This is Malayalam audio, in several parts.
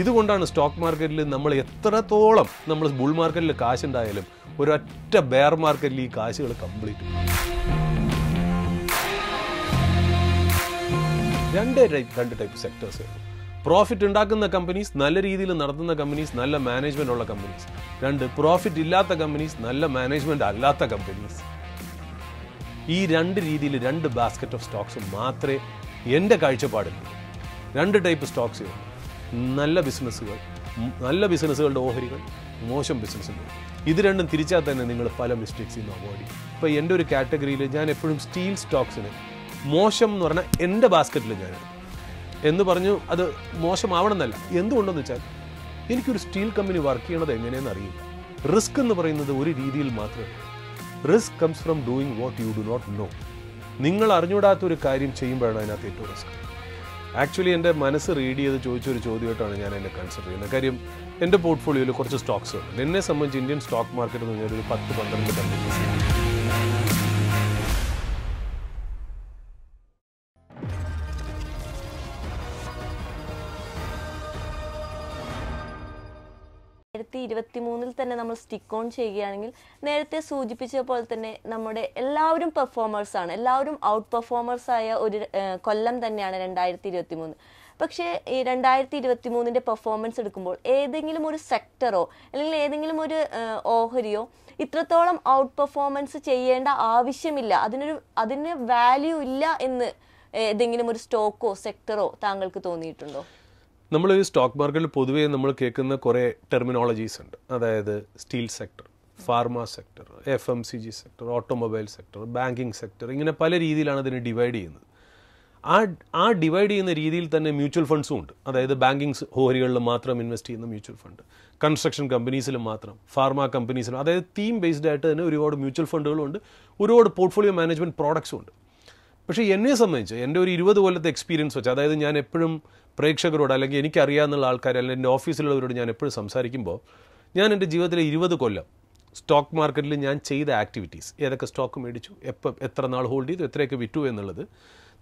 ഇതുകൊണ്ടാണ് സ്റ്റോക്ക് മാർക്കറ്റിൽ നമ്മൾ എത്രത്തോളം നമ്മൾ ബുൾ മാർക്കറ്റിൽ കാശുണ്ടായാലും ഒരൊറ്റ ബെയർ മാർക്കറ്റിൽ ഈ കാശുകൾ കംപ്ലീറ്റ് രണ്ട് ടൈപ്പ് രണ്ട് ടൈപ്പ് സെക്ടേഴ്സ് പ്രോഫിറ്റ് ഉണ്ടാക്കുന്ന കമ്പനീസ് നല്ല രീതിയിൽ നടത്തുന്ന കമ്പനീസ് നല്ല മാനേജ്മെൻ്റ് ഉള്ള കമ്പനീസ് രണ്ട് പ്രോഫിറ്റ് ഇല്ലാത്ത കമ്പനീസ് നല്ല മാനേജ്മെന്റ് അല്ലാത്ത കമ്പനീസ് ഈ രണ്ട് രീതിയിൽ രണ്ട് ബാസ്ക്കറ്റ് ഓഫ് സ്റ്റോക്സ് മാത്രമേ എൻ്റെ കാഴ്ചപ്പാടിൽ രണ്ട് ടൈപ്പ് സ്റ്റോക്സ് ചെയ്യുള്ളൂ നല്ല ബിസിനസ്സുകൾ നല്ല ബിസിനസ്സുകളുടെ ഓഹരികൾ മോശം ബിസിനസ്സുകൾ ഇത് രണ്ടും തിരിച്ചാൽ തന്നെ നിങ്ങൾ പല മിസ്റ്റേക്സ് നിന്ന് അവോയ്ഡ് ചെയ്യും ഇപ്പോൾ എൻ്റെ ഒരു കാറ്റഗറിയിൽ ഞാൻ എപ്പോഴും സ്റ്റീൽ സ്റ്റോക്സിന് മോശം എന്ന് പറഞ്ഞാൽ എൻ്റെ ബാസ്ക്കറ്റിൽ ഞാൻ എന്ന് പറഞ്ഞു അത് മോശമാവണമെന്നല്ല എന്തുകൊണ്ടെന്ന് വെച്ചാൽ എനിക്കൊരു സ്റ്റീൽ കമ്പനി വർക്ക് ചെയ്യണത് എങ്ങനെയെന്ന് അറിയില്ല റിസ്ക് എന്ന് പറയുന്നത് ഒരു രീതിയിൽ മാത്രമേ risk comes from doing what you do not know നിങ്ങൾ അറിഞ്ഞൂടാത്ത ഒരു കാര്യം ചെയ്യുമ്പോഴാണ് അതിനകത്ത് ഏറ്റവും റിസ്ക് ആക്ച്വലി എൻ്റെ മനസ്സ് റീഡ് ചെയ്ത് ചോദിച്ചൊരു ചോദ്യമായിട്ടാണ് ഞാൻ എന്നെ കൺസിഡർ ചെയ്യുന്നത് കാര്യം എൻ്റെ പോർട്ട്ഫോളിയോയിൽ കുറച്ച് സ്റ്റോക്സ് ഉണ്ട് എന്നെ സംബന്ധിച്ച് ഇന്ത്യൻ സ്റ്റോക്ക് മാർക്കറ്റ് എന്ന് പറഞ്ഞാൽ ഒരു പത്ത് പന്ത്രണ്ട് കമ്പനീസ് രണ്ടായിരത്തി ഇരുപത്തി മൂന്നിൽ തന്നെ നമ്മൾ സ്റ്റിക്ക് ഓൺ ചെയ്യുകയാണെങ്കിൽ നേരത്തെ സൂചിപ്പിച്ച പോലെ തന്നെ നമ്മുടെ എല്ലാവരും പെർഫോമേഴ്സ് ആണ് എല്ലാവരും ഔട്ട് പെർഫോമേഴ്സ് ആയ ഒരു കൊല്ലം തന്നെയാണ് രണ്ടായിരത്തി ഇരുപത്തി മൂന്ന് പക്ഷേ ഈ രണ്ടായിരത്തി ഇരുപത്തി മൂന്നിൻ്റെ പെർഫോമൻസ് എടുക്കുമ്പോൾ ഏതെങ്കിലും ഒരു സെക്ടറോ അല്ലെങ്കിൽ ഏതെങ്കിലും ഒരു ഓഹരിയോ ഇത്രത്തോളം ഔട്ട് പെർഫോമൻസ് ചെയ്യേണ്ട ആവശ്യമില്ല അതിനൊരു അതിന് വാല്യൂ ഇല്ല എന്ന് ഏതെങ്കിലും ഒരു സ്റ്റോക്കോ സെക്ടറോ താങ്കൾക്ക് തോന്നിയിട്ടുണ്ടോ നമ്മൾ ഈ സ്റ്റോക്ക് മാർക്കറ്റിൽ പൊതുവേ നമ്മൾ കേൾക്കുന്ന കുറേ ടെർമിനോളജീസ് ഉണ്ട് അതായത് steel sector pharma sector F M C G sector automobile sector banking sector ഇങ്ങനെ പല രീതിയിലാണ് അതിനെ ഡിവൈഡ് ചെയ്യുന്നത് ആ ആ ഡിവൈഡ് ചെയ്യുന്ന രീതിയിൽ തന്നെ മ്യൂച്വൽ ഫണ്ട്സും ഉണ്ട് അതായത് ബാങ്കിങ് ഹോരികളിൽ മാത്രം ഇൻവെസ്റ്റ് ചെയ്യുന്ന മ്യൂച്വൽ ഫണ്ട് കൺസ്ട്രക്ഷൻ കമ്പനീസിലും മാത്രം ഫാർമ കമ്പനീസിലും അതായത് തീം ബേസ്ഡ് ആയിട്ട് തന്നെ ഒരുപാട് മ്യൂച്വൽ ഫണ്ടുകളുണ്ട് ഒരുപാട് പോർട്ട്ഫോളിയോ മാനേജ്മെൻറ്റ് പ്രോഡക്ട്സും ഉണ്ട് പക്ഷേ എന്നെ സംബന്ധിച്ച് എൻ്റെ ഒരു ഇരുപത് കൊല്ലത്തെ എക്സ്പീരിയൻസ് വെച്ച് അതായത് ഞാൻ എപ്പോഴും പ്രേക്ഷകരോട് അല്ലെങ്കിൽ എനിക്കറിയാവുന്ന ആൾക്കാർ അല്ലെങ്കിൽ എൻ്റെ ഓഫീസിലുള്ളവരോട് ഞാൻ എപ്പോഴും സംസാരിക്കുമ്പോൾ ഞാൻ എൻ്റെ ജീവിതത്തിലെ ഇരുപത് കൊല്ലം സ്റ്റോക്ക് മാർക്കറ്റിൽ ഞാൻ ചെയ്ത ആക്ടിവിറ്റീസ് ഏതൊക്കെ സ്റ്റോക്ക് മേടിച്ചു എപ്പോൾ എത്ര നാൾ ഹോൾഡ് ചെയ്തു എത്രയൊക്കെ വിറ്റു എന്നുള്ളത്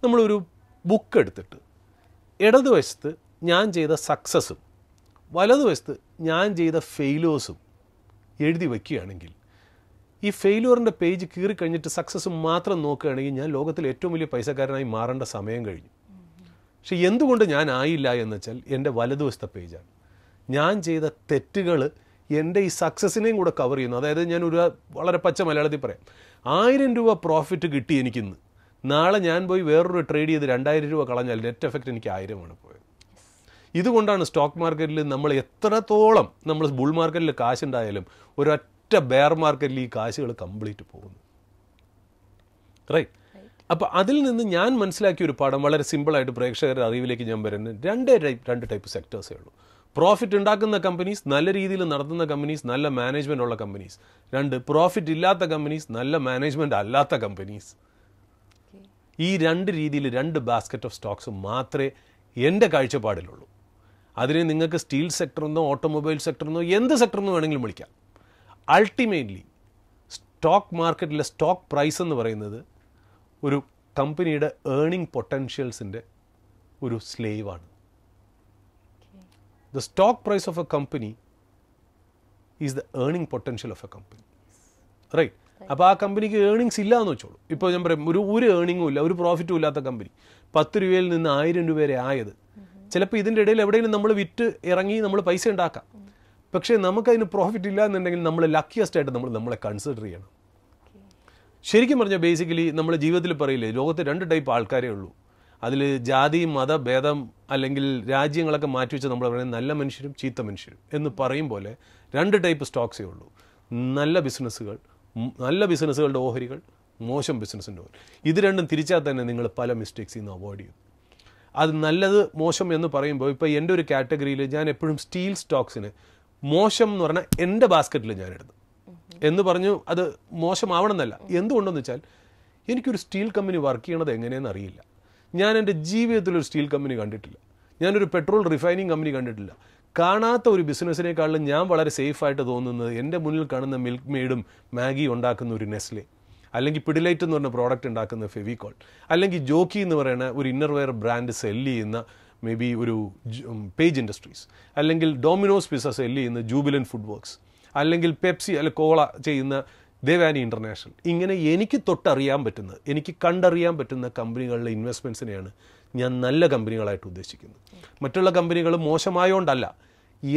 നമ്മളൊരു ബുക്ക് എടുത്തിട്ട് ഇടതുവശത്ത് ഞാൻ ചെയ്ത സക്സസ്സും വലതുവശത്ത് ഞാൻ ചെയ്ത ഫെയിലേഴ്സും എഴുതി വയ്ക്കുകയാണെങ്കിൽ ഈ ഫെയിലുവറിൻ്റെ പേജ് കീറിക്കഴിഞ്ഞിട്ട് സക്സസ് മാത്രം നോക്കുകയാണെങ്കിൽ ഞാൻ ലോകത്തിലെ ഏറ്റവും വലിയ പൈസക്കാരനായി മാറേണ്ട സമയം കഴിഞ്ഞു പക്ഷെ എന്തുകൊണ്ട് ഞാൻ ആയില്ല എന്ന് വെച്ചാൽ എൻ്റെ വലതുവശത്തെ പേജാണ് ഞാൻ ചെയ്ത തെറ്റുകൾ എൻ്റെ ഈ സക്സസിനെയും കൂടെ കവർ ചെയ്യുന്നു അതായത് ഞാൻ ഒരു വളരെ പച്ച മലയാളത്തിൽ പറയാം ആയിരം രൂപ പ്രോഫിറ്റ് കിട്ടി എനിക്കിന്ന് നാളെ ഞാൻ പോയി വേറൊരു ട്രേഡ് ചെയ്ത് രണ്ടായിരം രൂപ കളഞ്ഞാൽ നെറ്റ് എഫക്റ്റ് എനിക്ക് ആയിരമാണ് പോയത് ഇതുകൊണ്ടാണ് സ്റ്റോക്ക് മാർക്കറ്റിൽ നമ്മൾ എത്രത്തോളം നമ്മൾ ബുൾ മാർക്കറ്റിൽ കാശുണ്ടായാലും ഒരൊറ്റ ബെയർ മാർക്കറ്റിൽ ഈ കാശുകൾ കംപ്ലീറ്റ് പോകുന്നു റൈറ്റ് അപ്പോൾ അതിൽ നിന്ന് ഞാൻ മനസ്സിലാക്കിയ ഒരു പാഠം വളരെ സിമ്പിളായിട്ട് പ്രേക്ഷകരുടെ അറിവിലേക്ക് ഞാൻ വരുന്നത് രണ്ടേ ടൈപ്പ് രണ്ട് ടൈപ്പ് സെക്ടേഴ്സേ ഉള്ളൂ പ്രോഫിറ്റ് ഉണ്ടാക്കുന്ന കമ്പനീസ് നല്ല രീതിയിൽ നടത്തുന്ന കമ്പനീസ് നല്ല മാനേജ്മെൻ്റ് ഉള്ള കമ്പനീസ് രണ്ട് പ്രോഫിറ്റ് ഇല്ലാത്ത കമ്പനീസ് നല്ല മാനേജ്മെൻ്റ് അല്ലാത്ത കമ്പനീസ് ഈ രണ്ട് രീതിയിൽ രണ്ട് ബാസ്ക്കറ്റ് ഓഫ് സ്റ്റോക്സ് മാത്രമേ എൻ്റെ കാഴ്ചപ്പാടിലുള്ളൂ അതിനെ നിങ്ങൾക്ക് സ്റ്റീൽ സെക്ടറെന്നോ ഓട്ടോമൊബൈൽ സെക്ടറെന്നോ എന്ത് സെക്ടറെന്നോ വേണമെങ്കിലും വിളിക്കാം അൾട്ടിമേറ്റ്ലി സ്റ്റോക്ക് മാർക്കറ്റിലെ സ്റ്റോക്ക് പ്രൈസ് എന്ന് പറയുന്നത് ഒരു കമ്പനിയുടെ ഏണിംഗ് പൊട്ടൻഷ്യൽസിൻ്റെ ഒരു സ്ലേവാണ് the stock price of a company is the earning potential of a company right അപ്പോൾ ആ കമ്പനിക്ക് ഏണിങ്സ് ഇല്ല എന്ന് വെച്ചോളൂ ഇപ്പോൾ ഞാൻ പറയും ഒരു ഒരു ഏണിങ്ങും ഇല്ല ഒരു പ്രോഫിറ്റും ഇല്ലാത്ത കമ്പനി പത്ത് രൂപയിൽ നിന്ന് ആയിരം രൂപ വരെ ആയത് ചിലപ്പോൾ ഇതിൻ്റെ ഇടയിൽ എവിടെയെങ്കിലും നമ്മൾ വിറ്റ് ഇറങ്ങി നമ്മൾ പൈസ ഉണ്ടാക്കാം പക്ഷേ നമുക്കതിന് പ്രോഫിറ്റ് ഇല്ല എന്നുണ്ടെങ്കിൽ നമ്മൾ ലക്കിയസ്റ്റ് ആയിട്ട് നമ്മൾ നമ്മളെ കൺസിഡർ ചെയ്യണം ശരിക്കും പറഞ്ഞാൽ ബേസിക്കലി നമ്മൾ ജീവിതത്തിൽ പറയില്ലേ ലോകത്ത് രണ്ട് ടൈപ്പ് ആൾക്കാരേ ഉള്ളൂ അതിൽ ജാതി മതഭേദം അല്ലെങ്കിൽ രാജ്യങ്ങളൊക്കെ മാറ്റിവെച്ച് നമ്മൾ പറയുന്നത് നല്ല മനുഷ്യരും ചീത്ത മനുഷ്യരും എന്ന് പറയും പോലെ രണ്ട് ടൈപ്പ് സ്റ്റോക്സേ ഉള്ളൂ നല്ല ബിസിനസ്സുകൾ നല്ല ബിസിനസ്സുകളുടെ ഓഹരികൾ മോശം ബിസിനസ്സിൻ്റെ ഓഹരി ഇത് രണ്ടും തിരിച്ചാൽ തന്നെ നിങ്ങൾ പല മിസ്റ്റേക്സ് ഇന്ന് അവോയ്ഡ് ചെയ്യും അത് നല്ലത് മോശം എന്ന് പറയുമ്പോൾ ഇപ്പോൾ എൻ്റെ ഒരു കാറ്റഗറിയിൽ ഞാൻ എപ്പോഴും സ്റ്റീൽ സ്റ്റോക്സിന് മോശം എന്ന് പറഞ്ഞാൽ എൻ്റെ ബാസ്ക്കറ്റിൽ ഞാൻ എടുത്തു എന്ന് പറഞ്ഞു അത് മോശമാവണമെന്നല്ല എന്തുകൊണ്ടെന്ന് വെച്ചാൽ എനിക്കൊരു സ്റ്റീൽ കമ്പനി വർക്ക് ചെയ്യണത് എങ്ങനെയെന്ന് അറിയില്ല ഞാൻ എൻ്റെ ജീവിതത്തിൽ ഒരു സ്റ്റീൽ കമ്പനി കണ്ടിട്ടില്ല ഞാനൊരു പെട്രോൾ റിഫൈനിങ് കമ്പനി കണ്ടിട്ടില്ല കാണാത്ത ഒരു ബിസിനസ്സിനേക്കാളും ഞാൻ വളരെ സേഫായിട്ട് തോന്നുന്നത് എൻ്റെ മുന്നിൽ കാണുന്ന മിൽക്ക് മെയ്ഡും മാഗി ഉണ്ടാക്കുന്ന ഒരു നെസ്ലെ അല്ലെങ്കിൽ പിഡിലൈറ്റ് എന്ന് പറഞ്ഞ പ്രോഡക്റ്റ് ഉണ്ടാക്കുന്ന ഫെവിക്കോൾ അല്ലെങ്കിൽ ജോക്കി എന്ന് പറയുന്ന ഒരു ഇന്നർവെയർ ബ്രാൻഡ് സെല് ചെയ്യുന്ന മേ ബി ഒരു പേജ് ഇൻഡസ്ട്രീസ് അല്ലെങ്കിൽ ഡോമിനോസ് പിസ സെല് ചെയ്യുന്ന ജൂബിലൻ ഫുഡ് വർക്ക്സ് അല്ലെങ്കിൽ പെപ്സി അല്ലെ കോള ചെയ്യുന്ന ദേവാനി ഇൻ്റർനാഷണൽ ഇങ്ങനെ എനിക്ക് തൊട്ടറിയാൻ പറ്റുന്ന എനിക്ക് കണ്ടറിയാൻ പറ്റുന്ന കമ്പനികളിലെ ഇൻവെസ്റ്റ്മെൻസിനെയാണ് ഞാൻ നല്ല കമ്പനികളായിട്ട് ഉദ്ദേശിക്കുന്നത് മറ്റുള്ള കമ്പനികൾ മോശമായോണ്ടല്ല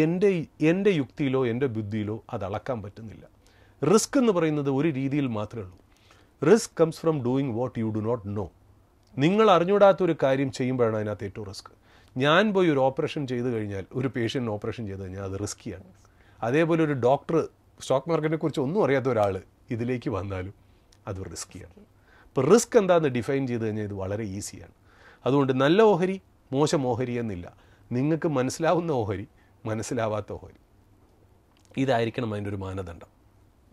എൻ്റെ എൻ്റെ യുക്തിയിലോ എൻ്റെ ബുദ്ധിയിലോ അത് അളക്കാൻ പറ്റുന്നില്ല റിസ്ക് എന്ന് പറയുന്നത് ഒരു രീതിയിൽ മാത്രമേ ഉള്ളൂ risk comes from doing what you do not know നിങ്ങൾ അറിഞ്ഞൂടാത്ത ഒരു കാര്യം ചെയ്യുമ്പോഴാണ് അതിനകത്ത് ഏറ്റവും റിസ്ക് ഞാൻ പോയി ഒരു ഓപ്പറേഷൻ ചെയ്ത് കഴിഞ്ഞാൽ ഒരു പേഷ്യൻ്റ് ഓപ്പറേഷൻ ചെയ്ത് കഴിഞ്ഞാൽ അത് റിസ്ക്കിയാണ് അതേപോലെ ഒരു ഡോക്ടർ സ്റ്റോക്ക് മാർക്കറ്റിനെ കുറിച്ച് ഒന്നും അറിയാത്ത ഒരാൾ ഇതിലേക്ക് വന്നാലും അത് റിസ്ക്കിയാണ് അപ്പോൾ റിസ്ക് എന്താണെന്ന് ഡിഫൈൻ ചെയ്ത് കഴിഞ്ഞാൽ ഇത് വളരെ ഈസിയാണ് അതുകൊണ്ട് നല്ല ഓഹരി മോശം ഓഹരി എന്നില്ല നിങ്ങൾക്ക് മനസ്സിലാവുന്ന ഓഹരി മനസ്സിലാവാത്ത ഓഹരി ഇതായിരിക്കണം അതിൻ്റെ ഒരു മാനദണ്ഡം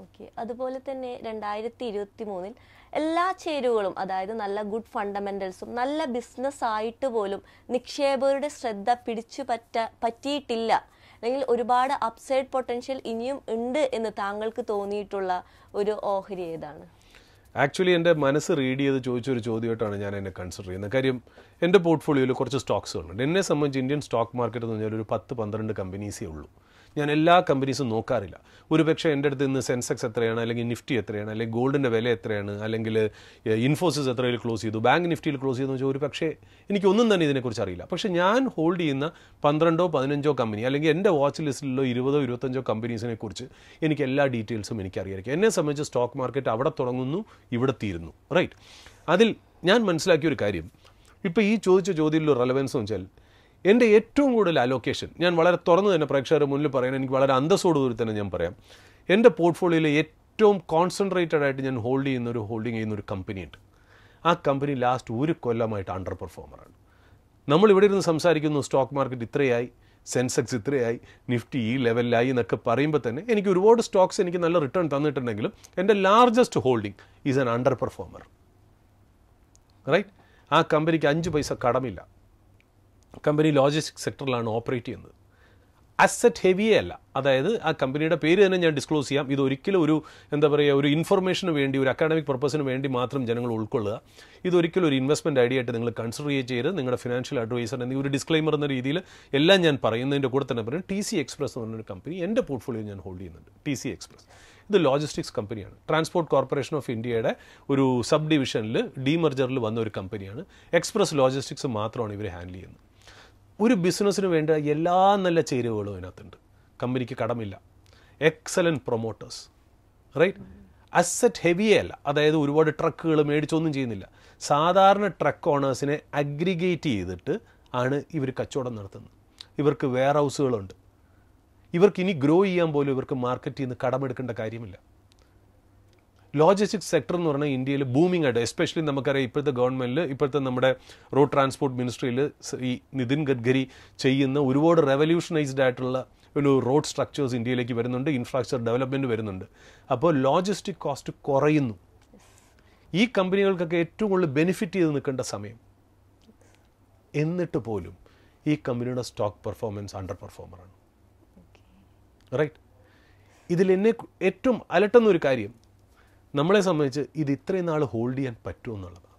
ഓക്കെ അതുപോലെ തന്നെ രണ്ടായിരത്തി ഇരുപത്തി മൂന്നിൽ എല്ലാ ചേരുവകളും അതായത് നല്ല ഗുഡ് ഫണ്ടമെന്റൽസും നല്ല ബിസിനസ് ആയിട്ട് പോലും നിക്ഷേപകരുടെ ശ്രദ്ധ പിടിച്ചു പറ്റ പറ്റിയിട്ടില്ല അല്ലെങ്കിൽ ഒരുപാട് അപ്സൈഡ് പൊട്ടൻഷ്യൽ ഇനിയും ഉണ്ട് എന്ന് താങ്കൾക്ക് തോന്നിയിട്ടുള്ള ഒരു ഓഹരി ഏതാണ് ആക്ച്വലി എൻ്റെ മനസ്സ് റീഡ് ചെയ്ത് ചോദിച്ചൊരു ചോദ്യമായിട്ടാണ് ഞാൻ എന്നെ കൺസിഡർ ചെയ്യുന്നത് കാര്യം എൻ്റെ പോർട്ട്ഫോളിയോയിൽ കുറച്ച് സ്റ്റോക്സുകളുണ്ട് എന്നെ സംബന്ധിച്ച് ഇന്ത്യൻ സ്റ്റോക്ക് മാർക്കറ്റ് എന്ന് പറഞ്ഞാൽ ഒരു പത്ത് പന്ത്രണ്ട് കമ്പനീസേ ഉള്ളൂ ഞാൻ എല്ലാ കമ്പനീസും നോക്കാറില്ല ഒരു പക്ഷേ എൻ്റെ അടുത്ത് ഇന്ന് സെൻസെക്സ് എത്രയാണ് അല്ലെങ്കിൽ നിഫ്റ്റി എത്രയാണ് അല്ലെങ്കിൽ ഗോൾഡിൻ്റെ വില എത്രയാണ് അല്ലെങ്കിൽ ഇൻഫോസിസ് എത്രയിൽ ക്ലോസ് ചെയ്തു ബാങ്ക് നിഫ്റ്റിയിൽ ക്ലോസ് ചെയ്തു എന്ന് വെച്ചാൽ ഒരു പക്ഷേ എനിക്കൊന്നും തന്നെ ഇതിനെക്കുറിച്ച് അറിയില്ല പക്ഷേ ഞാൻ ഹോൾഡ് ചെയ്യുന്ന പന്ത്രണ്ടോ പതിനഞ്ചോ കമ്പനി അല്ലെങ്കിൽ എൻ്റെ വാച്ച് ലിസ്റ്റിലുള്ള ഇരുപതോ ഇരുപത്തഞ്ചോ കമ്പനീസിനെ കുറിച്ച് എനിക്ക് എല്ലാ ഡീറ്റെയിൽസും എനിക്കറിയായിരിക്കും എന്നെ സംബന്ധിച്ച് സ്റ്റോക്ക് മാർക്കറ്റ് അവിടെ തുടങ്ങുന്നു ഇവിടെ തീരുന്നു റൈറ്റ് അതിൽ ഞാൻ മനസ്സിലാക്കിയ ഒരു കാര്യം ഇപ്പോൾ ഈ ചോദിച്ച ചോദ്യത്തിലുള്ള റെലവൻസ് വെച്ചാൽ എൻ്റെ ഏറ്റവും കൂടുതൽ അലോക്കേഷൻ ഞാൻ വളരെ തുറന്നു തന്നെ പ്രേക്ഷകരുടെ മുന്നിൽ പറയാൻ എനിക്ക് വളരെ കൂടി തന്നെ ഞാൻ പറയാം എൻ്റെ പോർട്ട്ഫോളിയോയിൽ ഏറ്റവും കോൺസെൻട്രേറ്റഡ് ആയിട്ട് ഞാൻ ഹോൾഡ് ചെയ്യുന്ന ഒരു ഹോൾഡിംഗ് ചെയ്യുന്ന ഒരു കമ്പനിയുണ്ട് ആ കമ്പനി ലാസ്റ്റ് ഒരു കൊല്ലമായിട്ട് അണ്ടർ പെർഫോമറാണ് നമ്മൾ ഇവിടെ ഇരുന്ന് സംസാരിക്കുന്നു സ്റ്റോക്ക് മാർക്കറ്റ് ഇത്രയായി സെൻസെക്സ് ഇത്രയായി നിഫ്റ്റി ഈ ലെവലിലായി എന്നൊക്കെ പറയുമ്പോൾ തന്നെ എനിക്ക് ഒരുപാട് സ്റ്റോക്സ് എനിക്ക് നല്ല റിട്ടേൺ തന്നിട്ടുണ്ടെങ്കിലും എൻ്റെ largest holding is an under performer right ആ കമ്പനിക്ക് അഞ്ച് പൈസ കടമില്ല കമ്പനി ലോജിസ്റ്റിക് സെക്ടറിലാണ് ഓപ്പറേറ്റ് ചെയ്യുന്നത് അസറ്റ് ഹെവിയേ അല്ല അതായത് ആ കമ്പനിയുടെ പേര് തന്നെ ഞാൻ ഡിസ്ക്ലോസ് ചെയ്യാം ഇത് ഒരിക്കലും ഒരു എന്താ പറയുക ഒരു ഇൻഫർമേഷന് വേണ്ടി ഒരു അക്കാഡമിക് പർപ്പസിന് വേണ്ടി മാത്രം ജനങ്ങൾ ഉൾക്കൊള്ളുക ഇതൊരിക്കലും ഒരു ഇൻവെസ്റ്റ്മെൻറ്റ് ഐഡിയ ആയിട്ട് നിങ്ങൾ കൺസിഡർ ചെയ്ത് നിങ്ങളുടെ ഫിനാൻഷ്യൽ അഡ്വൈസർ എന്നീ ഒരു ഡിസ്ക്ലൈമർ എന്ന രീതിയിൽ എല്ലാം ഞാൻ പറയുന്നതിൻ്റെ കൂടെ തന്നെ പറയും ടി സി എക്സ്പ്രസ് എന്ന് പറഞ്ഞൊരു കമ്പനി എൻ്റെ പോർട്ട്ഫോളിയോ ഞാൻ ഹോൾഡ് ചെയ്യുന്നുണ്ട് ടി സി എക്സ്പ്രസ് ഇത് ലോജിസ്റ്റിക്സ് കമ്പനിയാണ് ട്രാൻസ്പോർട്ട് കോർപ്പറേഷൻ ഓഫ് ഇന്ത്യയുടെ ഒരു സബ് ഡിവിഷനിൽ ഡീമർജറിൽ വന്ന ഒരു കമ്പനിയാണ് എക്സ്പ്രസ് ലോജിസ്റ്റിക്സ് മാത്രമാണ് ഇവർ ഹാൻഡിൽ ചെയ്യുന്നത് ഒരു ബിസിനസ്സിന് വേണ്ട എല്ലാ നല്ല ചേരുവകളും അതിനകത്തുണ്ട് കമ്പനിക്ക് കടമില്ല എക്സലൻറ്റ് പ്രൊമോട്ടേഴ്സ് റൈറ്റ് അസറ്റ് ഹെവിയേ അല്ല അതായത് ഒരുപാട് ട്രക്കുകൾ മേടിച്ചൊന്നും ചെയ്യുന്നില്ല സാധാരണ ട്രക്ക് ഓണേഴ്സിനെ അഗ്രിഗേറ്റ് ചെയ്തിട്ട് ആണ് ഇവർ കച്ചവടം നടത്തുന്നത് ഇവർക്ക് വെയർ ഹൗസുകളുണ്ട് ഇവർക്ക് ഇനി ഗ്രോ ചെയ്യാൻ പോലും ഇവർക്ക് മാർക്കറ്റിൽ നിന്ന് കടമെടുക്കേണ്ട കാര്യമില്ല ലോജിസ്റ്റിക്സ് സെക്ടർ എന്ന് പറഞ്ഞാൽ ഇന്ത്യയിൽ ബൂമിംഗ് ആയിട്ട് എസ്പെഷ്യലി നമുക്കറിയാം ഇപ്പോഴത്തെ ഗവൺമെൻറ്റിൽ ഇപ്പോഴത്തെ നമ്മുടെ റോഡ് ട്രാൻസ്പോർട്ട് മിനിസ്ട്രിയിൽ ഈ നിതിൻ ഗഡ്കരി ചെയ്യുന്ന ഒരുപാട് റെവല്യൂഷനൈസ്ഡ് ആയിട്ടുള്ള ഒരു റോഡ് സ്ട്രക്ചേഴ്സ് ഇന്ത്യയിലേക്ക് വരുന്നുണ്ട് ഇൻഫ്രാസ്ട്രക്ചർ ഡെവലപ്മെൻറ്റ് വരുന്നുണ്ട് അപ്പോൾ ലോജിസ്റ്റിക് കോസ്റ്റ് കുറയുന്നു ഈ കമ്പനികൾക്കൊക്കെ ഏറ്റവും കൂടുതൽ ബെനിഫിറ്റ് ചെയ്ത് നിൽക്കേണ്ട സമയം എന്നിട്ട് പോലും ഈ കമ്പനിയുടെ സ്റ്റോക്ക് പെർഫോമൻസ് അണ്ടർ പെർഫോമറാണ് റൈറ്റ് ഇതിൽ എന്നെ ഏറ്റവും അലട്ടുന്ന ഒരു കാര്യം നമ്മളെ സംബന്ധിച്ച് ഇത് ഇത്രയും നാൾ ഹോൾഡ് ചെയ്യാൻ പറ്റുമെന്നുള്ളതാണ്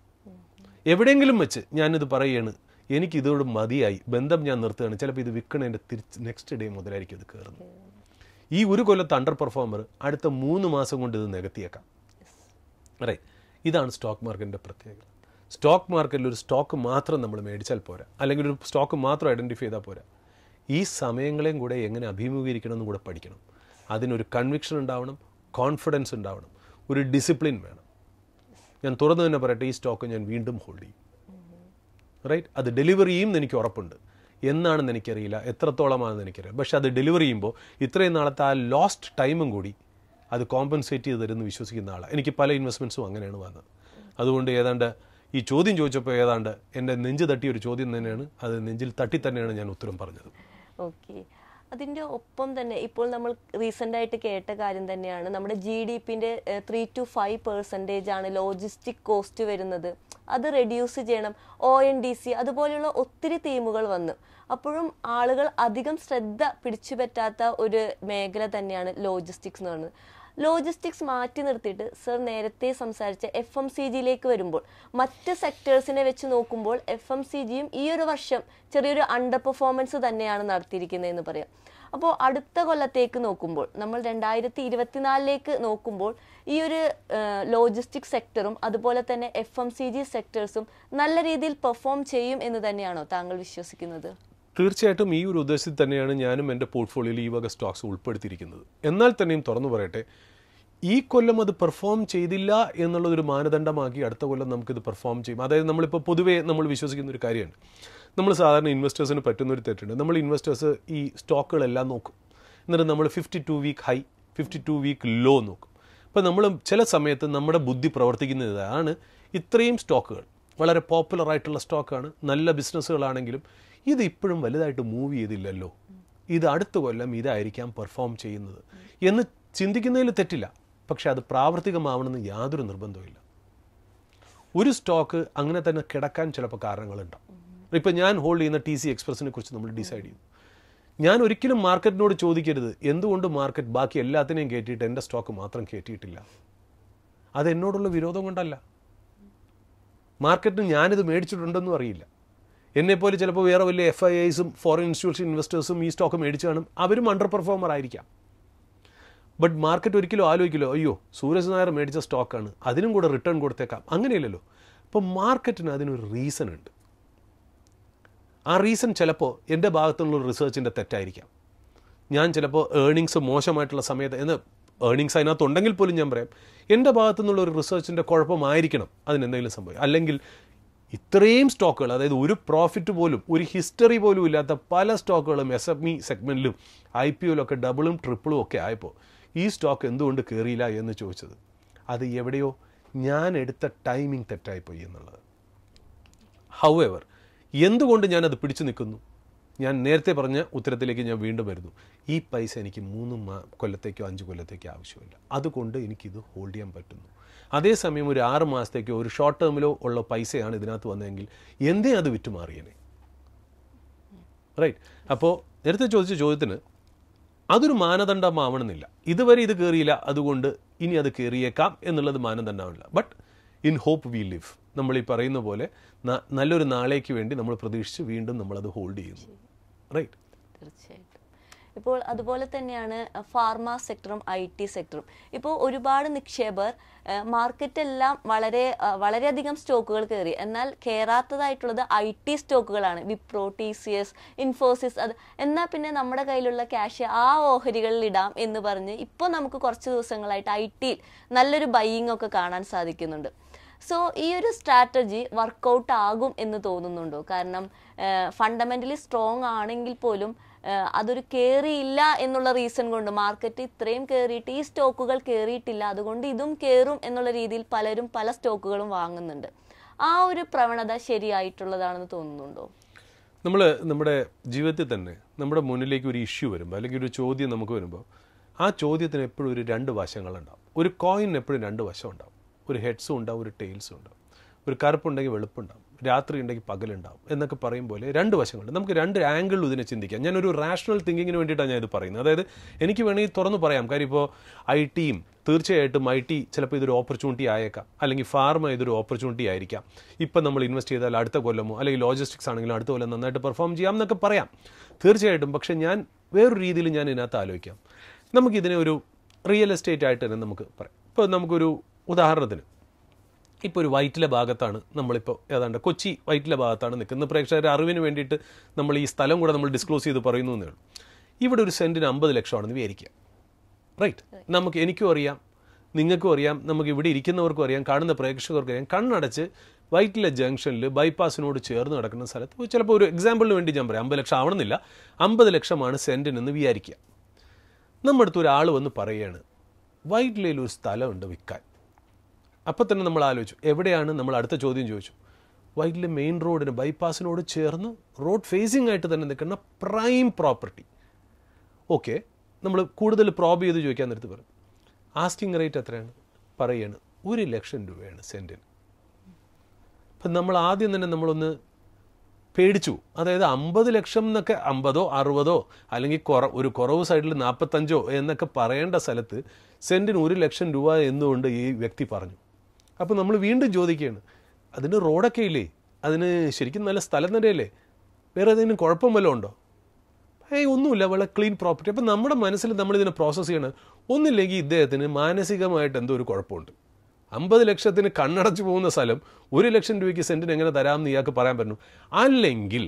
എവിടെയെങ്കിലും വെച്ച് ഞാനിത് പറയുകയാണ് എനിക്ക് മതിയായി ബന്ധം ഞാൻ നിർത്തുകയാണ് ചിലപ്പോൾ ഇത് വിൽക്കണതിൻ്റെ തിരിച്ച് നെക്സ്റ്റ് ഡേ മുതലായിരിക്കും ഇത് കയറുന്നത് ഈ ഒരു കൊല്ലത്ത് അണ്ടർ പെർഫോമർ അടുത്ത മൂന്ന് മാസം കൊണ്ട് ഇത് നികത്തിയേക്കാം അറേ ഇതാണ് സ്റ്റോക്ക് മാർക്കറ്റിൻ്റെ പ്രത്യേകത സ്റ്റോക്ക് മാർക്കറ്റിൽ ഒരു സ്റ്റോക്ക് മാത്രം നമ്മൾ മേടിച്ചാൽ പോരാ അല്ലെങ്കിൽ ഒരു സ്റ്റോക്ക് മാത്രം ഐഡൻറ്റിഫൈ ചെയ്താൽ പോരാ ഈ സമയങ്ങളെയും കൂടെ എങ്ങനെ അഭിമുഖീകരിക്കണം എന്ന് കൂടെ പഠിക്കണം അതിനൊരു കൺവിക്ഷൻ ഉണ്ടാവണം കോൺഫിഡൻസ് ഉണ്ടാവണം ഒരു ഡിസിപ്ലിൻ വേണം ഞാൻ തുറന്നു തന്നെ പറയട്ടെ ഈ സ്റ്റോക്ക് ഞാൻ വീണ്ടും ഹോൾഡ് ചെയ്യും റൈറ്റ് അത് ഡെലിവറി ചെയ്യുമെന്ന് എനിക്ക് ഉറപ്പുണ്ട് എന്നാണെന്ന് എനിക്കറിയില്ല എത്രത്തോളമാണെന്ന് എനിക്കറിയാം പക്ഷെ അത് ഡെലിവറി ചെയ്യുമ്പോൾ ഇത്രയും നാളത്തെ ആ ലോസ്റ്റ് ടൈമും കൂടി അത് കോമ്പൻസേറ്റ് ചെയ്ത് തരുമെന്ന് വിശ്വസിക്കുന്ന ആളാണ് എനിക്ക് പല ഇൻവെസ്റ്റ്മെൻസും അങ്ങനെയാണ് വന്നത് അതുകൊണ്ട് ഏതാണ്ട് ഈ ചോദ്യം ചോദിച്ചപ്പോൾ ഏതാണ്ട് എൻ്റെ നെഞ്ച് തട്ടിയ ഒരു ചോദ്യം തന്നെയാണ് അത് നെഞ്ചിൽ തട്ടി തന്നെയാണ് ഞാൻ ഉത്തരം പറഞ്ഞത് ഓക്കെ അതിൻ്റെ ഒപ്പം തന്നെ ഇപ്പോൾ നമ്മൾ റീസെൻ്റ് ആയിട്ട് കേട്ട കാര്യം തന്നെയാണ് നമ്മുടെ ജി ഡി പിൻ്റെ ത്രീ ടു ഫൈവ് പെർസെൻറ്റേജ് ആണ് ലോജിസ്റ്റിക് കോസ്റ്റ് വരുന്നത് അത് റെഡ്യൂസ് ചെയ്യണം ഒ എൻ ഡി സി അതുപോലെയുള്ള ഒത്തിരി തീമുകൾ വന്നു അപ്പോഴും ആളുകൾ അധികം ശ്രദ്ധ പിടിച്ചു പറ്റാത്ത ഒരു മേഖല തന്നെയാണ് ലോജിസ്റ്റിക്സ് എന്ന് പറയുന്നത് ലോജിസ്റ്റിക്സ് മാറ്റി നിർത്തിയിട്ട് സർ നേരത്തെ സംസാരിച്ച എഫ് എം സി ജിയിലേക്ക് വരുമ്പോൾ മറ്റ് സെക്ടേഴ്സിനെ വെച്ച് നോക്കുമ്പോൾ എഫ് എം സി ജിയും ഈ ഒരു വർഷം ചെറിയൊരു അണ്ടർ പെർഫോമൻസ് തന്നെയാണ് എന്ന് പറയാം അപ്പോൾ അടുത്ത കൊല്ലത്തേക്ക് നോക്കുമ്പോൾ നമ്മൾ രണ്ടായിരത്തി ഇരുപത്തിനാലിലേക്ക് നോക്കുമ്പോൾ ഈ ഒരു ലോജിസ്റ്റിക് സെക്ടറും അതുപോലെ തന്നെ എഫ് എം സി ജി സെക്ടേഴ്സും നല്ല രീതിയിൽ പെർഫോം ചെയ്യും എന്ന് തന്നെയാണോ താങ്കൾ വിശ്വസിക്കുന്നത് തീർച്ചയായിട്ടും ഈ ഒരു ഉദ്ദേശത്തിൽ തന്നെയാണ് ഞാനും എൻ്റെ പോർട്ട്ഫോളിയോയിൽ ഈ വക സ്റ്റോക്സ് ഉൾപ്പെടുത്തിയിരിക്കുന്നത് എന്നാൽ തന്നെയും തുറന്നു പറയട്ടെ ഈ കൊല്ലം അത് പെർഫോം ചെയ്തില്ല എന്നുള്ളതൊരു മാനദണ്ഡമാക്കി അടുത്ത കൊല്ലം നമുക്കിത് പെർഫോം ചെയ്യും അതായത് നമ്മളിപ്പോൾ പൊതുവേ നമ്മൾ വിശ്വസിക്കുന്ന ഒരു കാര്യമാണ് നമ്മൾ സാധാരണ ഇൻവെസ്റ്റേഴ്സിന് പറ്റുന്ന ഒരു തെറ്റുണ്ട് നമ്മൾ ഇൻവെസ്റ്റേഴ്സ് ഈ സ്റ്റോക്കുകളെല്ലാം നോക്കും എന്നിട്ട് നമ്മൾ fifty two week high fifty two week low നോക്കും അപ്പോൾ നമ്മൾ ചില സമയത്ത് നമ്മുടെ ബുദ്ധി പ്രവർത്തിക്കുന്നതാണ് ഇത്രയും സ്റ്റോക്കുകൾ വളരെ പോപ്പുലർ ആയിട്ടുള്ള സ്റ്റോക്കാണ് നല്ല ബിസിനസ്സുകളാണെങ്കിലും ഇത് ഇപ്പോഴും വലുതായിട്ട് മൂവ് ചെയ്തില്ലല്ലോ ഇത് അടുത്ത കൊല്ലം ഇതായിരിക്കാം പെർഫോം ചെയ്യുന്നത് എന്ന് ചിന്തിക്കുന്നതിൽ തെറ്റില്ല പക്ഷെ അത് പ്രാവർത്തികമാവണമെന്ന് യാതൊരു നിർബന്ധവുമില്ല ഒരു സ്റ്റോക്ക് അങ്ങനെ തന്നെ കിടക്കാൻ ചിലപ്പോൾ കാരണങ്ങളുണ്ടാവും ഇപ്പം ഞാൻ ഹോൾഡ് ചെയ്യുന്ന ടി സി എക്സ്പ്രസിനെ കുറിച്ച് നമ്മൾ ഡിസൈഡ് ചെയ്തു ഞാൻ ഒരിക്കലും മാർക്കറ്റിനോട് ചോദിക്കരുത് എന്തുകൊണ്ട് മാർക്കറ്റ് ബാക്കി എല്ലാത്തിനെയും കയറ്റിയിട്ട് എൻ്റെ സ്റ്റോക്ക് മാത്രം കയറ്റിയിട്ടില്ല അത് എന്നോടുള്ള വിരോധം കൊണ്ടല്ല മാർക്കറ്റിന് ഞാനിത് മേടിച്ചിട്ടുണ്ടെന്നും അറിയില്ല എന്നെപ്പോലെ ചിലപ്പോൾ വേറെ വലിയ എഫ് ഐ ഐസും ഫോറിൻ ഇൻസ്റ്റിറ്റ്യൂഷൻ ഇൻവെസ്റ്റേഴ്സും ഈ സ്റ്റോക്ക് മേടിച്ചു കാണും അവരും അണ്ടർ പെർഫോമർ ആയിരിക്കാം ബട്ട് മാർക്കറ്റ് ഒരിക്കലും ആലോചിക്കില്ല അയ്യോ സൂരജ് നായർ മേടിച്ച സ്റ്റോക്കാണ് അതിനും കൂടെ റിട്ടേൺ കൊടുത്തേക്കാം അങ്ങനെയല്ലല്ലോ അപ്പം മാർക്കറ്റിന് അതിനൊരു റീസൺ ഉണ്ട് ആ റീസൺ ചിലപ്പോൾ എൻ്റെ ഭാഗത്തുള്ള റിസർച്ചിൻ്റെ തെറ്റായിരിക്കാം ഞാൻ ചിലപ്പോൾ ഏണിങ്സ് മോശമായിട്ടുള്ള സമയത്ത് എന്ന് ഏണിങ്സ് അതിനകത്തുണ്ടെങ്കിൽ പോലും ഞാൻ പറയാം എൻ്റെ ഭാഗത്തു നിന്നുള്ള ഒരു റിസർച്ചിൻ്റെ കുഴപ്പമായിരിക്കണം അതിനെന്തെങ്കിലും സംഭവിക്കും അല്ലെങ്കിൽ ഇത്രയും സ്റ്റോക്കുകൾ അതായത് ഒരു പ്രോഫിറ്റ് പോലും ഒരു ഹിസ്റ്ററി പോലും ഇല്ലാത്ത പല സ്റ്റോക്കുകളും എസ് എം ഇ സെഗ്മെൻറ്റിലും ഐ പി ഒയിലൊക്കെ ഡബിളും ട്രിപ്പിളും ഒക്കെ ആയപ്പോൾ ഈ സ്റ്റോക്ക് എന്തുകൊണ്ട് കയറിയില്ല എന്ന് ചോദിച്ചത് അത് എവിടെയോ ഞാൻ എടുത്ത ടൈമിംഗ് തെറ്റായിപ്പോയി എന്നുള്ളത് ഹൗ എവർ എന്തുകൊണ്ട് ഞാനത് പിടിച്ചു നിൽക്കുന്നു ഞാൻ നേരത്തെ പറഞ്ഞ ഉത്തരത്തിലേക്ക് ഞാൻ വീണ്ടും വരുന്നു ഈ പൈസ എനിക്ക് മൂന്ന് കൊല്ലത്തേക്കോ അഞ്ച് കൊല്ലത്തേക്കോ ആവശ്യമില്ല അതുകൊണ്ട് എനിക്കിത് ഹോൾഡ് ചെയ്യാൻ പറ്റുന്നു അതേസമയം ഒരു ആറ് മാസത്തേക്കോ ഒരു ഷോർട്ട് ടേമിലോ ഉള്ള പൈസയാണ് ഇതിനകത്ത് വന്നതെങ്കിൽ എന്തേ അത് വിറ്റുമാറിയനെ റൈറ്റ് അപ്പോൾ നേരത്തെ ചോദിച്ച ചോദ്യത്തിന് അതൊരു മാനദണ്ഡമാവണമെന്നില്ല ഇതുവരെ ഇത് കയറിയില്ല അതുകൊണ്ട് ഇനി അത് കയറിയേക്കാം എന്നുള്ളത് മാനദണ്ഡമാവില്ല but in hope we live നമ്മൾ ഈ പറയുന്ന പോലെ നല്ലൊരു നാളേക്ക് വേണ്ടി നമ്മൾ പ്രതീക്ഷിച്ച് വീണ്ടും നമ്മളത് ഹോൾഡ് ചെയ്യുന്നു റൈറ്റ് തീർച്ചയായിട്ടും ഇപ്പോൾ അതുപോലെ തന്നെയാണ് ഫാർമ സെക്ടറും ഐ ടി സെക്ടറും ഇപ്പോൾ ഒരുപാട് നിക്ഷേപർ മാർക്കറ്റെല്ലാം വളരെ വളരെയധികം സ്റ്റോക്കുകൾ കയറി എന്നാൽ കയറാത്തതായിട്ടുള്ളത് ഐ ടി സ്റ്റോക്കുകളാണ് Wipro T C S Infosys അത് എന്നാൽ പിന്നെ നമ്മുടെ കയ്യിലുള്ള ക്യാഷ് ആ ഓഹരികളിൽ ഇടാം എന്ന് പറഞ്ഞ് ഇപ്പോൾ നമുക്ക് കുറച്ച് ദിവസങ്ങളായിട്ട് ഐ ടിയിൽ നല്ലൊരു ബൈയിങ് ഒക്കെ കാണാൻ സാധിക്കുന്നുണ്ട് സോ ഈ ഒരു സ്ട്രാറ്റജി വർക്കൗട്ട് ആകും എന്ന് തോന്നുന്നുണ്ടോ കാരണം ഫണ്ടമെന്റലി സ്ട്രോങ് ആണെങ്കിൽ പോലും അതൊരു കയറിയില്ല എന്നുള്ള റീസൺ കൊണ്ട് മാർക്കറ്റ് ഇത്രയും കയറിയിട്ട് ഈ സ്റ്റോക്കുകൾ കയറിയിട്ടില്ല അതുകൊണ്ട് ഇതും കയറും എന്നുള്ള രീതിയിൽ പലരും പല സ്റ്റോക്കുകളും വാങ്ങുന്നുണ്ട് ആ ഒരു പ്രവണത ശരിയായിട്ടുള്ളതാണെന്ന് തോന്നുന്നുണ്ടോ നമ്മൾ നമ്മുടെ ജീവിതത്തിൽ തന്നെ നമ്മുടെ മുന്നിലേക്ക് ഒരു ഇഷ്യൂ വരുമ്പോൾ അല്ലെങ്കിൽ ഒരു ചോദ്യം നമുക്ക് വരുമ്പോൾ ആ ചോദ്യത്തിന് എപ്പോഴും ഒരു രണ്ട് വശങ്ങളുണ്ടാവും ഒരു കോയിന് എപ്പോഴും രണ്ട് വശം ഉണ്ടാവും ഒരു ഹെഡ്സും ഉണ്ടാവും ഒരു ടെയിൽസും ഉണ്ടാവും ഒരു കറുപ്പുണ്ടെങ്കിൽ വെളുപ്പുണ്ടാവും രാത്രി ഉണ്ടെങ്കിൽ പകലുണ്ടാവും എന്നൊക്കെ പറയും പോലെ രണ്ട് വശങ്ങളുണ്ട് നമുക്ക് രണ്ട് ആംഗിളിൽ ഇതിനെ ചിന്തിക്കാം ഞാനൊരു റാഷണൽ തിങ്കിങ്ങിന് വേണ്ടിയിട്ടാണ് ഞാൻ ഇത് പറയുന്നത് അതായത് എനിക്ക് വേണമെങ്കിൽ തുറന്നു പറയാം കാര്യം ഇപ്പോൾ ഐ ടിയും തീർച്ചയായിട്ടും ഐ ടി ചിലപ്പോൾ ഇതൊരു ഓപ്പർച്യൂണിറ്റി ആയേക്കാം അല്ലെങ്കിൽ ഫാർമ ഇതൊരു ഓപ്പർച്യൂണിറ്റി ആയിരിക്കാം ഇപ്പം നമ്മൾ ഇൻവെസ്റ്റ് ചെയ്താൽ അടുത്ത കൊല്ലമോ അല്ലെങ്കിൽ ലോജിസ്റ്റിക്സ് ആണെങ്കിലും അടുത്ത കൊല്ലം നന്നായിട്ട് പെർഫോം ചെയ്യാം എന്നൊക്കെ പറയാം തീർച്ചയായിട്ടും പക്ഷേ ഞാൻ വേറൊരു രീതിയിൽ ഞാൻ ഇതിനകത്ത് ആലോചിക്കാം നമുക്കിതിനെ ഒരു റിയൽ എസ്റ്റേറ്റ് ആയിട്ട് തന്നെ നമുക്ക് പറയാം ഇപ്പോൾ നമുക്കൊരു ഉദാഹരണത്തിന് ഇപ്പോൾ ഒരു വൈറ്റിലെ ഭാഗത്താണ് നമ്മളിപ്പോൾ ഏതാണ്ട് കൊച്ചി വൈറ്റിലെ ഭാഗത്താണ് നിൽക്കുന്നത് പ്രേക്ഷകരുടെ അറിവിന് വേണ്ടിയിട്ട് നമ്മൾ ഈ സ്ഥലം കൂടെ നമ്മൾ ഡിസ്ക്ലോസ് ചെയ്ത് പറയുന്നു എന്നേ ഇവിടെ ഒരു സെൻറ്റിന് അമ്പത് ലക്ഷമാണെന്ന് വിചാരിക്കുക റൈറ്റ് നമുക്ക് എനിക്കും അറിയാം നിങ്ങൾക്കും അറിയാം നമുക്ക് ഇവിടെ ഇരിക്കുന്നവർക്കും അറിയാം കാണുന്ന പ്രേക്ഷകർക്കും അറിയാം കണ്ണടച്ച് വൈറ്റിലെ ജംഗ്ഷനിൽ ബൈപ്പാസിനോട് ചേർന്ന് നടക്കുന്ന സ്ഥലത്ത് ചിലപ്പോൾ ഒരു എക്സാമ്പിളിന് വേണ്ടി ഞാൻ പറയാം അമ്പത് ലക്ഷം ആവണമെന്നില്ല അമ്പത് ലക്ഷമാണ് സെൻറ്റിനെന്ന് വിചാരിക്കുക നമ്മുടെ അടുത്ത് ഒരാൾ വന്ന് പറയുകയാണ് വൈറ്റിലയിൽ ഒരു സ്ഥലമുണ്ട് വിൽക്കാൻ അപ്പോൾ തന്നെ നമ്മൾ ആലോചിച്ചു എവിടെയാണ് നമ്മൾ അടുത്ത ചോദ്യം ചോദിച്ചു വൈറ്റിലെ മെയിൻ റോഡിന് ബൈപ്പാസിനോട് ചേർന്ന് റോഡ് ഫേസിംഗ് ആയിട്ട് തന്നെ നിൽക്കുന്ന പ്രൈം പ്രോപ്പർട്ടി ഓക്കെ നമ്മൾ കൂടുതൽ പ്രോബ് ചെയ്ത് ചോദിക്കാൻ നേരത്ത് പറഞ്ഞു ആസ്കിങ് റേറ്റ് എത്രയാണ് പറയാണ് ഒരു ലക്ഷം രൂപയാണ് സെൻറ്റിന് അപ്പം നമ്മൾ ആദ്യം തന്നെ നമ്മളൊന്ന് പേടിച്ചു അതായത് അമ്പത് ലക്ഷം എന്നൊക്കെ അമ്പതോ അറുപതോ അല്ലെങ്കിൽ കുറ ഒരു കുറവ് സൈഡിൽ നാൽപ്പത്തഞ്ചോ എന്നൊക്കെ പറയേണ്ട സ്ഥലത്ത് സെൻറ്റിന് ഒരു ലക്ഷം രൂപ എന്നുകൊണ്ട് ഈ വ്യക്തി പറഞ്ഞു അപ്പോൾ നമ്മൾ വീണ്ടും ചോദിക്കുകയാണ് അതിന് റോഡൊക്കെ ഇല്ലേ അതിന് ശരിക്കും നല്ല സ്ഥലം തന്നെയല്ലേ വേറെ ഏതെങ്കിലും കുഴപ്പം വല്ലതും ഉണ്ടോ ഏയ് ഒന്നുമില്ല വളരെ ക്ലീൻ പ്രോപ്പർട്ടി അപ്പം നമ്മുടെ മനസ്സിൽ നമ്മൾ ഇതിനെ പ്രോസസ്സ് ചെയ്യണം ഒന്നില്ലെങ്കിൽ ഇദ്ദേഹത്തിന് മാനസികമായിട്ട് എന്തോ ഒരു കുഴപ്പമുണ്ട് അമ്പത് ലക്ഷത്തിന് കണ്ണടച്ചു പോകുന്ന സ്ഥലം ഒരു ലക്ഷം രൂപയ്ക്ക് സെൻറ്റിന് എങ്ങനെ തരാമെന്ന് ഇയാൾക്ക് പറയാൻ പറ്റും അല്ലെങ്കിൽ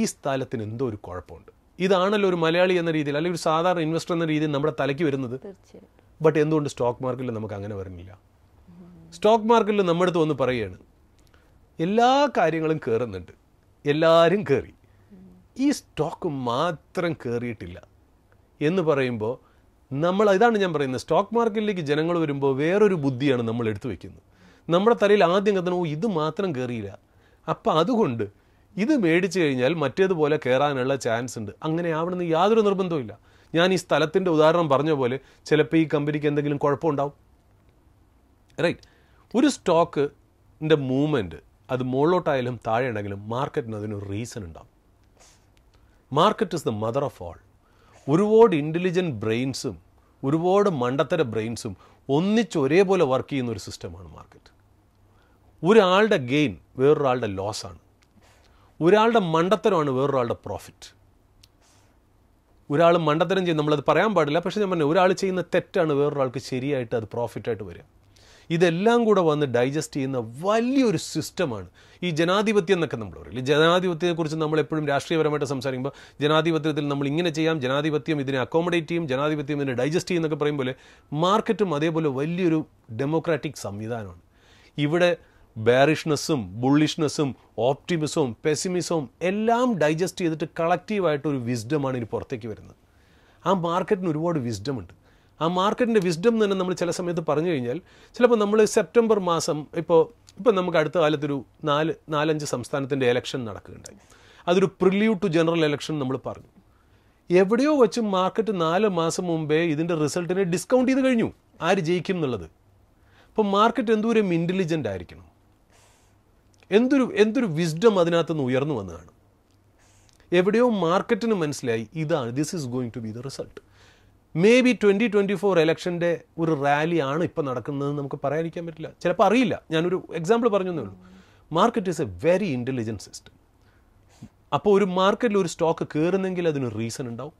ഈ സ്ഥലത്തിന് എന്തോ ഒരു കുഴപ്പമുണ്ട് ഇതാണല്ലോ ഒരു മലയാളി എന്ന രീതിയിൽ അല്ലെങ്കിൽ ഒരു സാധാരണ ഇൻവെസ്റ്റർ എന്ന രീതിയിൽ നമ്മുടെ തലയ്ക്ക് വരുന്നത് ബട്ട് എന്തുകൊണ്ട് സ്റ്റോക്ക് മാർക്കറ്റിൽ നമുക്ക് അങ്ങനെ വരുന്നില്ല സ്റ്റോക്ക് മാർക്കറ്റിൽ നമ്മുടെ അടുത്ത് വന്ന് പറയുകയാണ് എല്ലാ കാര്യങ്ങളും കയറുന്നുണ്ട് എല്ലാവരും കയറി ഈ സ്റ്റോക്ക് മാത്രം കയറിയിട്ടില്ല എന്ന് പറയുമ്പോൾ നമ്മൾ ഇതാണ് ഞാൻ പറയുന്നത് സ്റ്റോക്ക് മാർക്കറ്റിലേക്ക് ജനങ്ങൾ വരുമ്പോൾ വേറൊരു ബുദ്ധിയാണ് നമ്മൾ എടുത്തു വെക്കുന്നത് നമ്മുടെ തലയിൽ ആദ്യം കത്തണം ഓ ഇത് മാത്രം കയറിയില്ല അപ്പം അതുകൊണ്ട് ഇത് മേടിച്ചു കഴിഞ്ഞാൽ മറ്റേതുപോലെ കയറാനുള്ള ചാൻസ് ഉണ്ട് അങ്ങനെ ആവണമെന്ന് യാതൊരു നിർബന്ധവും ഞാൻ ഈ സ്ഥലത്തിൻ്റെ ഉദാഹരണം പറഞ്ഞ പോലെ ചിലപ്പോൾ ഈ കമ്പനിക്ക് എന്തെങ്കിലും കുഴപ്പമുണ്ടാവും റൈറ്റ് ഒരു സ്റ്റോക്കിൻ്റെ മൂവ്മെൻറ്റ് അത് മുകളിലോട്ടായാലും ഉണ്ടെങ്കിലും മാർക്കറ്റിന് അതിനൊരു റീസൺ ഉണ്ടാവും market is the mother of all ഒരുപാട് ഇൻ്റലിജൻറ്റ് ബ്രെയിൻസും ഒരുപാട് മണ്ടത്തര ബ്രെയിൻസും ഒന്നിച്ച് ഒരേപോലെ വർക്ക് ചെയ്യുന്ന ഒരു സിസ്റ്റമാണ് മാർക്കറ്റ് ഒരാളുടെ ഗെയിൻ വേറൊരാളുടെ ലോസാണ് ഒരാളുടെ മണ്ടത്തരമാണ് വേറൊരാളുടെ പ്രോഫിറ്റ് ഒരാൾ മണ്ടത്തരം ചെയ്യും നമ്മളത് പറയാൻ പാടില്ല പക്ഷേ ഞാൻ പറഞ്ഞു ഒരാൾ ചെയ്യുന്ന തെറ്റാണ് വേറൊരാൾക്ക് ശരിയായിട്ട് അത് പ്രോഫിറ്റായിട്ട് വരിക ഇതെല്ലാം കൂടെ വന്ന് ഡൈജസ്റ്റ് ചെയ്യുന്ന വലിയൊരു സിസ്റ്റമാണ് ഈ ജനാധിപത്യം എന്നൊക്കെ നമ്മൾ പറയില്ല ജനാധിപത്യത്തെക്കുറിച്ച് നമ്മൾ എപ്പോഴും രാഷ്ട്രീയപരമായിട്ട് സംസാരിക്കുമ്പോൾ ജനാധിപത്യത്തിൽ നമ്മൾ ഇങ്ങനെ ചെയ്യാം ജനാധിപത്യം ഇതിനെ അക്കോമഡേറ്റ് ചെയ്യും ജനാധിപത്യം ഇതിനെ ഡൈജസ്റ്റ് ചെയ്യും എന്നൊക്കെ പറയുമ്പോൾ മാർക്കറ്റും അതേപോലെ വലിയൊരു ഡെമോക്രാറ്റിക് സംവിധാനമാണ് ഇവിടെ ബാരിഷ്നെസ്സും ബുള്ളിഷ്നെസ്സും ഓപ്റ്റിമിസവും പെസിമിസവും എല്ലാം ഡൈജസ്റ്റ് ചെയ്തിട്ട് കളക്റ്റീവായിട്ട് ഒരു വിസ്ഡമാണ് ഇനി പുറത്തേക്ക് വരുന്നത് ആ മാർക്കറ്റിന് ഒരുപാട് വിസ്ഡം ഉണ്ട് ആ മാർക്കറ്റിൻ്റെ വിസ്ഡം തന്നെ നമ്മൾ ചില സമയത്ത് പറഞ്ഞു കഴിഞ്ഞാൽ ചിലപ്പോൾ നമ്മൾ സെപ്റ്റംബർ മാസം ഇപ്പോൾ ഇപ്പം നമുക്ക് അടുത്ത കാലത്തൊരു നാല് നാലഞ്ച് സംസ്ഥാനത്തിൻ്റെ ഇലക്ഷൻ നടക്കുകയുണ്ടായി അതൊരു പ്രില്യൂ ടു ജനറൽ ഇലക്ഷൻ നമ്മൾ പറഞ്ഞു എവിടെയോ വെച്ച് മാർക്കറ്റ് നാല് മാസം മുമ്പേ ഇതിൻ്റെ റിസൾട്ടിനെ ഡിസ്കൗണ്ട് ചെയ്ത് കഴിഞ്ഞു ആര് ജയിക്കും എന്നുള്ളത് അപ്പോൾ മാർക്കറ്റ് എന്തോരം ഇൻ്റലിജൻ്റ് ആയിരിക്കണം എന്തൊരു എന്തൊരു വിസ്ഡം നിന്ന് ഉയർന്നു വന്നതാണ് എവിടെയോ മാർക്കറ്റിന് മനസ്സിലായി ഇതാണ് this is going to be the result may be twenty twenty four ഇലക്ഷൻ്റെ ഒരു റാലിയാണ് ഇപ്പോൾ നടക്കുന്നതെന്ന് നമുക്ക് പറയാനിരിക്കാൻ പറ്റില്ല ചിലപ്പോൾ അറിയില്ല ഞാനൊരു എക്സാമ്പിൾ പറഞ്ഞേ ഉള്ളൂ market is a very intelligent system അപ്പോൾ ഒരു മാർക്കറ്റിൽ ഒരു സ്റ്റോക്ക് കയറുന്നെങ്കിൽ അതിന് റീസൺ ഉണ്ടാവും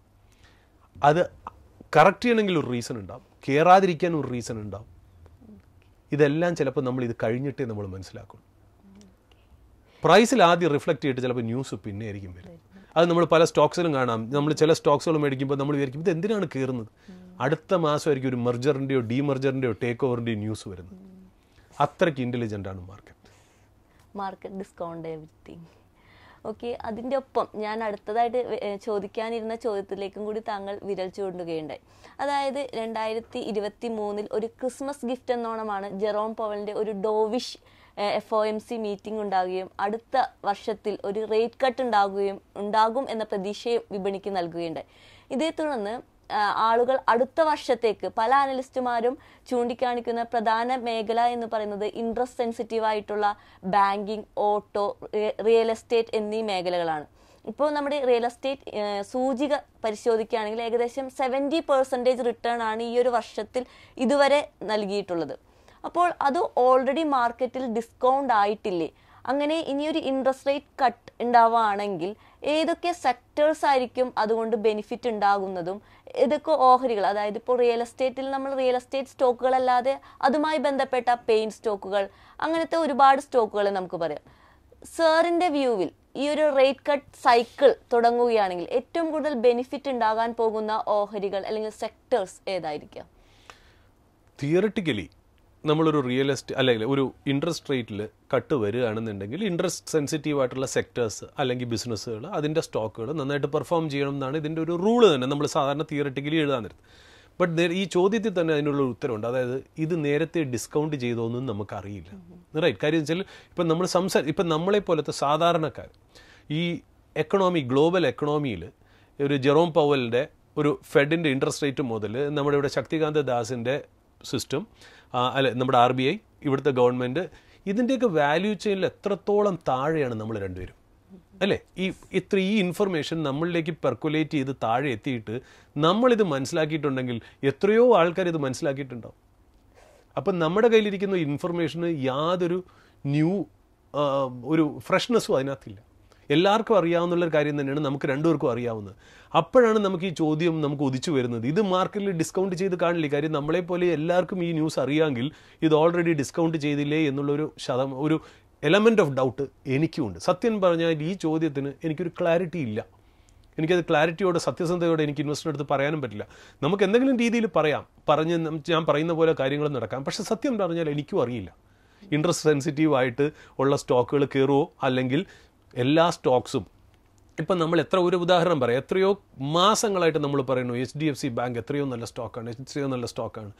അത് കറക്റ്റ് ചെയ്യണമെങ്കിൽ ഒരു റീസൺ ഉണ്ടാവും കയറാതിരിക്കാൻ ഒരു റീസൺ ഉണ്ടാവും ഇതെല്ലാം ചിലപ്പോൾ നമ്മൾ ഇത് കഴിഞ്ഞിട്ടേ നമ്മൾ മനസ്സിലാക്കുള്ളൂ പ്രൈസിൽ ആദ്യം റിഫ്ലക്റ്റ് ചെയ്തിട്ട് ചിലപ്പോൾ ന്യൂസ് പിന്നെ ആയിരിക്കും വരും അത് നമ്മൾ പല സ്റ്റോക്സിലും കാണാം നമ്മൾ ചില സ്റ്റോക്സുകൾ മേടിക്കുമ്പോൾ നമ്മൾ വിചാരിക്കും ഇത് എന്തിനാണ് കയറുന്നത് അടുത്ത മാസമായിരിക്കും ഒരു മെർജറിൻ്റെയോ ഡീമെർജറിൻ്റെയോ ടേക്ക് ഓവറിൻ്റെയോ ന്യൂസ് വരുന്നത് അത്രയ്ക്ക് ഇൻ്റലിജൻ്റ് ആണ് market market discount everything okay അതിൻ്റെ ഒപ്പം ഞാൻ അടുത്തതായിട്ട് ചോദിക്കാനിരുന്ന ചോദ്യത്തിലേക്കും കൂടി താങ്കൾ വിരൽ ചൂണ്ടുകയുണ്ടായി അതായത് രണ്ടായിരത്തി ഇരുപത്തി മൂന്നിൽ ഒരു ക്രിസ്മസ് ഗിഫ്റ്റ് എന്നോണമാണ് ജെറോം പവലിൻ്റെ ഒരു dovish F O M C meeting ഉണ്ടാകുകയും അടുത്ത വർഷത്തിൽ ഒരു റേറ്റ് കട്ട് ഉണ്ടാകുകയും ഉണ്ടാകും എന്ന പ്രതീക്ഷയും വിപണിക്ക് നൽകുകയുണ്ടായി ഇതേ തുടർന്ന് ആളുകൾ അടുത്ത വർഷത്തേക്ക് പല അനലിസ്റ്റുമാരും ചൂണ്ടിക്കാണിക്കുന്ന പ്രധാന മേഖല എന്ന് പറയുന്നത് ഇൻട്രസ്റ്റ് സെൻസിറ്റീവ് ആയിട്ടുള്ള ബാങ്കിങ് ഓട്ടോ റിയൽ എസ്റ്റേറ്റ് എന്നീ മേഖലകളാണ് ഇപ്പോൾ നമ്മുടെ റിയൽ എസ്റ്റേറ്റ് സൂചിക പരിശോധിക്കുകയാണെങ്കിൽ ഏകദേശം സെവൻറ്റി പെർസെൻറ്റേജ് റിട്ടേൺ ആണ് ഈ ഒരു വർഷത്തിൽ ഇതുവരെ നൽകിയിട്ടുള്ളത് അപ്പോൾ അത് ഓൾറെഡി മാർക്കറ്റിൽ ഡിസ്കൗണ്ട് ആയിട്ടില്ലേ അങ്ങനെ ഇനിയൊരു ഇൻട്രസ്റ്റ് റേറ്റ് കട്ട് ഉണ്ടാവുകയാണെങ്കിൽ ഏതൊക്കെ സെക്ടേഴ്സ് ആയിരിക്കും അതുകൊണ്ട് ബെനിഫിറ്റ് ഉണ്ടാകുന്നതും ഏതൊക്കെ ഓഹരികൾ അതായത് ഇപ്പോൾ റിയൽ എസ്റ്റേറ്റിൽ നമ്മൾ റിയൽ എസ്റ്റേറ്റ് സ്റ്റോക്കുകളല്ലാതെ അതുമായി ബന്ധപ്പെട്ട പെയിൻ സ്റ്റോക്കുകൾ അങ്ങനത്തെ ഒരുപാട് സ്റ്റോക്കുകൾ നമുക്ക് പറയാം സാറിൻ്റെ വ്യൂവിൽ ഈ ഒരു റേറ്റ് കട്ട് സൈക്കിൾ തുടങ്ങുകയാണെങ്കിൽ ഏറ്റവും കൂടുതൽ ബെനിഫിറ്റ് ഉണ്ടാകാൻ പോകുന്ന ഓഹരികൾ അല്ലെങ്കിൽ സെക്ടേഴ്സ് ഏതായിരിക്കാം തിയറിറ്റിക്കലി നമ്മളൊരു റിയൽ എസ്റ്റേറ്റ് അല്ലെങ്കിൽ ഒരു ഇൻട്രസ്റ്റ് റേറ്റിൽ കട്ട് വരികയാണെന്നുണ്ടെങ്കിൽ ഇൻട്രസ്റ്റ് സെൻസിറ്റീവ് ആയിട്ടുള്ള സെക്ടേഴ്സ് അല്ലെങ്കിൽ ബിസിനസ്സുകൾ അതിൻ്റെ സ്റ്റോക്കുകൾ നന്നായിട്ട് പെർഫോം ചെയ്യണം എന്നാണ് ഇതിൻ്റെ ഒരു റൂള് തന്നെ നമ്മൾ സാധാരണ തിയററ്റിക്കലി എഴുതാൻ ബട്ട് ഈ ചോദ്യത്തിൽ തന്നെ അതിനുള്ള ഉത്തരമുണ്ട് അതായത് ഇത് നേരത്തെ ഡിസ്കൗണ്ട് ചെയ്തോന്നും നമുക്കറിയില്ല റൈറ്റ് കാര്യം വെച്ചാൽ ഇപ്പം നമ്മൾ സംസാര ഇപ്പം നമ്മളെ പോലത്തെ സാധാരണക്കാർ ഈ എക്കണോമി ഗ്ലോബൽ എക്കണോമിയിൽ ഒരു ജെറോം പവലിൻ്റെ ഒരു ഫെഡിൻ്റെ ഇൻട്രസ്റ്റ് റേറ്റ് മുതൽ നമ്മുടെ ഇവിടെ ശക്തികാന്ത ദാസിൻ്റെ സിസ്റ്റം അല്ലെ നമ്മുടെ ആർ ബി ഐ ഇവിടുത്തെ ഗവൺമെൻറ് ഇതിൻ്റെയൊക്കെ വാല്യൂ ചെയിനിൽ എത്രത്തോളം താഴെയാണ് നമ്മൾ രണ്ടുപേരും അല്ലേ ഈ ഇത്ര ഈ ഇൻഫർമേഷൻ നമ്മളിലേക്ക് പെർക്കുലേറ്റ് ചെയ്ത് താഴെ എത്തിയിട്ട് നമ്മളിത് മനസ്സിലാക്കിയിട്ടുണ്ടെങ്കിൽ എത്രയോ ആൾക്കാർ ഇത് മനസ്സിലാക്കിയിട്ടുണ്ടാവും അപ്പം നമ്മുടെ കയ്യിലിരിക്കുന്ന ഇൻഫർമേഷന് യാതൊരു ന്യൂ ഒരു ഫ്രഷ്നെസ്സും അതിനകത്തില്ല എല്ലാവർക്കും അറിയാവുന്നുള്ള കാര്യം തന്നെയാണ് നമുക്ക് രണ്ടുപേർക്കും അറിയാവുന്നത് അപ്പോഴാണ് നമുക്ക് ഈ ചോദ്യം നമുക്ക് ഉദിച്ചു വരുന്നത് ഇത് മാർക്കറ്റിൽ ഡിസ്കൗണ്ട് ചെയ്ത് കാണില്ല കാര്യം നമ്മളെ പോലെ എല്ലാവർക്കും ഈ ന്യൂസ് അറിയാമെങ്കിൽ ഇത് ഓൾറെഡി ഡിസ്കൗണ്ട് ചെയ്തില്ലേ എന്നുള്ളൊരു ശതം ഒരു എലമെൻ്റ് ഓഫ് ഡൗട്ട് എനിക്കുമുണ്ട് സത്യം പറഞ്ഞാൽ ഈ ചോദ്യത്തിന് എനിക്കൊരു ക്ലാരിറ്റി ഇല്ല എനിക്കത് ക്ലാരിറ്റിയോടെ സത്യസന്ധതയോടെ എനിക്ക് ഇൻവെസ്റ്റർ അടുത്ത് പറയാനും പറ്റില്ല നമുക്ക് എന്തെങ്കിലും രീതിയിൽ പറയാം പറഞ്ഞ് ഞാൻ പറയുന്ന പോലെ കാര്യങ്ങൾ നടക്കാം പക്ഷെ സത്യം പറഞ്ഞാൽ എനിക്കും അറിയില്ല ഇൻട്രസ്റ്റ് സെൻസിറ്റീവ് ആയിട്ട് ഉള്ള സ്റ്റോക്കുകൾ കയറുമോ അല്ലെങ്കിൽ എല്ലാ സ്റ്റോക്സും ഇപ്പം നമ്മൾ എത്ര ഒരു ഉദാഹരണം പറയാം എത്രയോ മാസങ്ങളായിട്ട് നമ്മൾ പറയുന്നു H D F C bank എത്രയോ നല്ല സ്റ്റോക്കാണ് എത്രയോ നല്ല സ്റ്റോക്കാണ്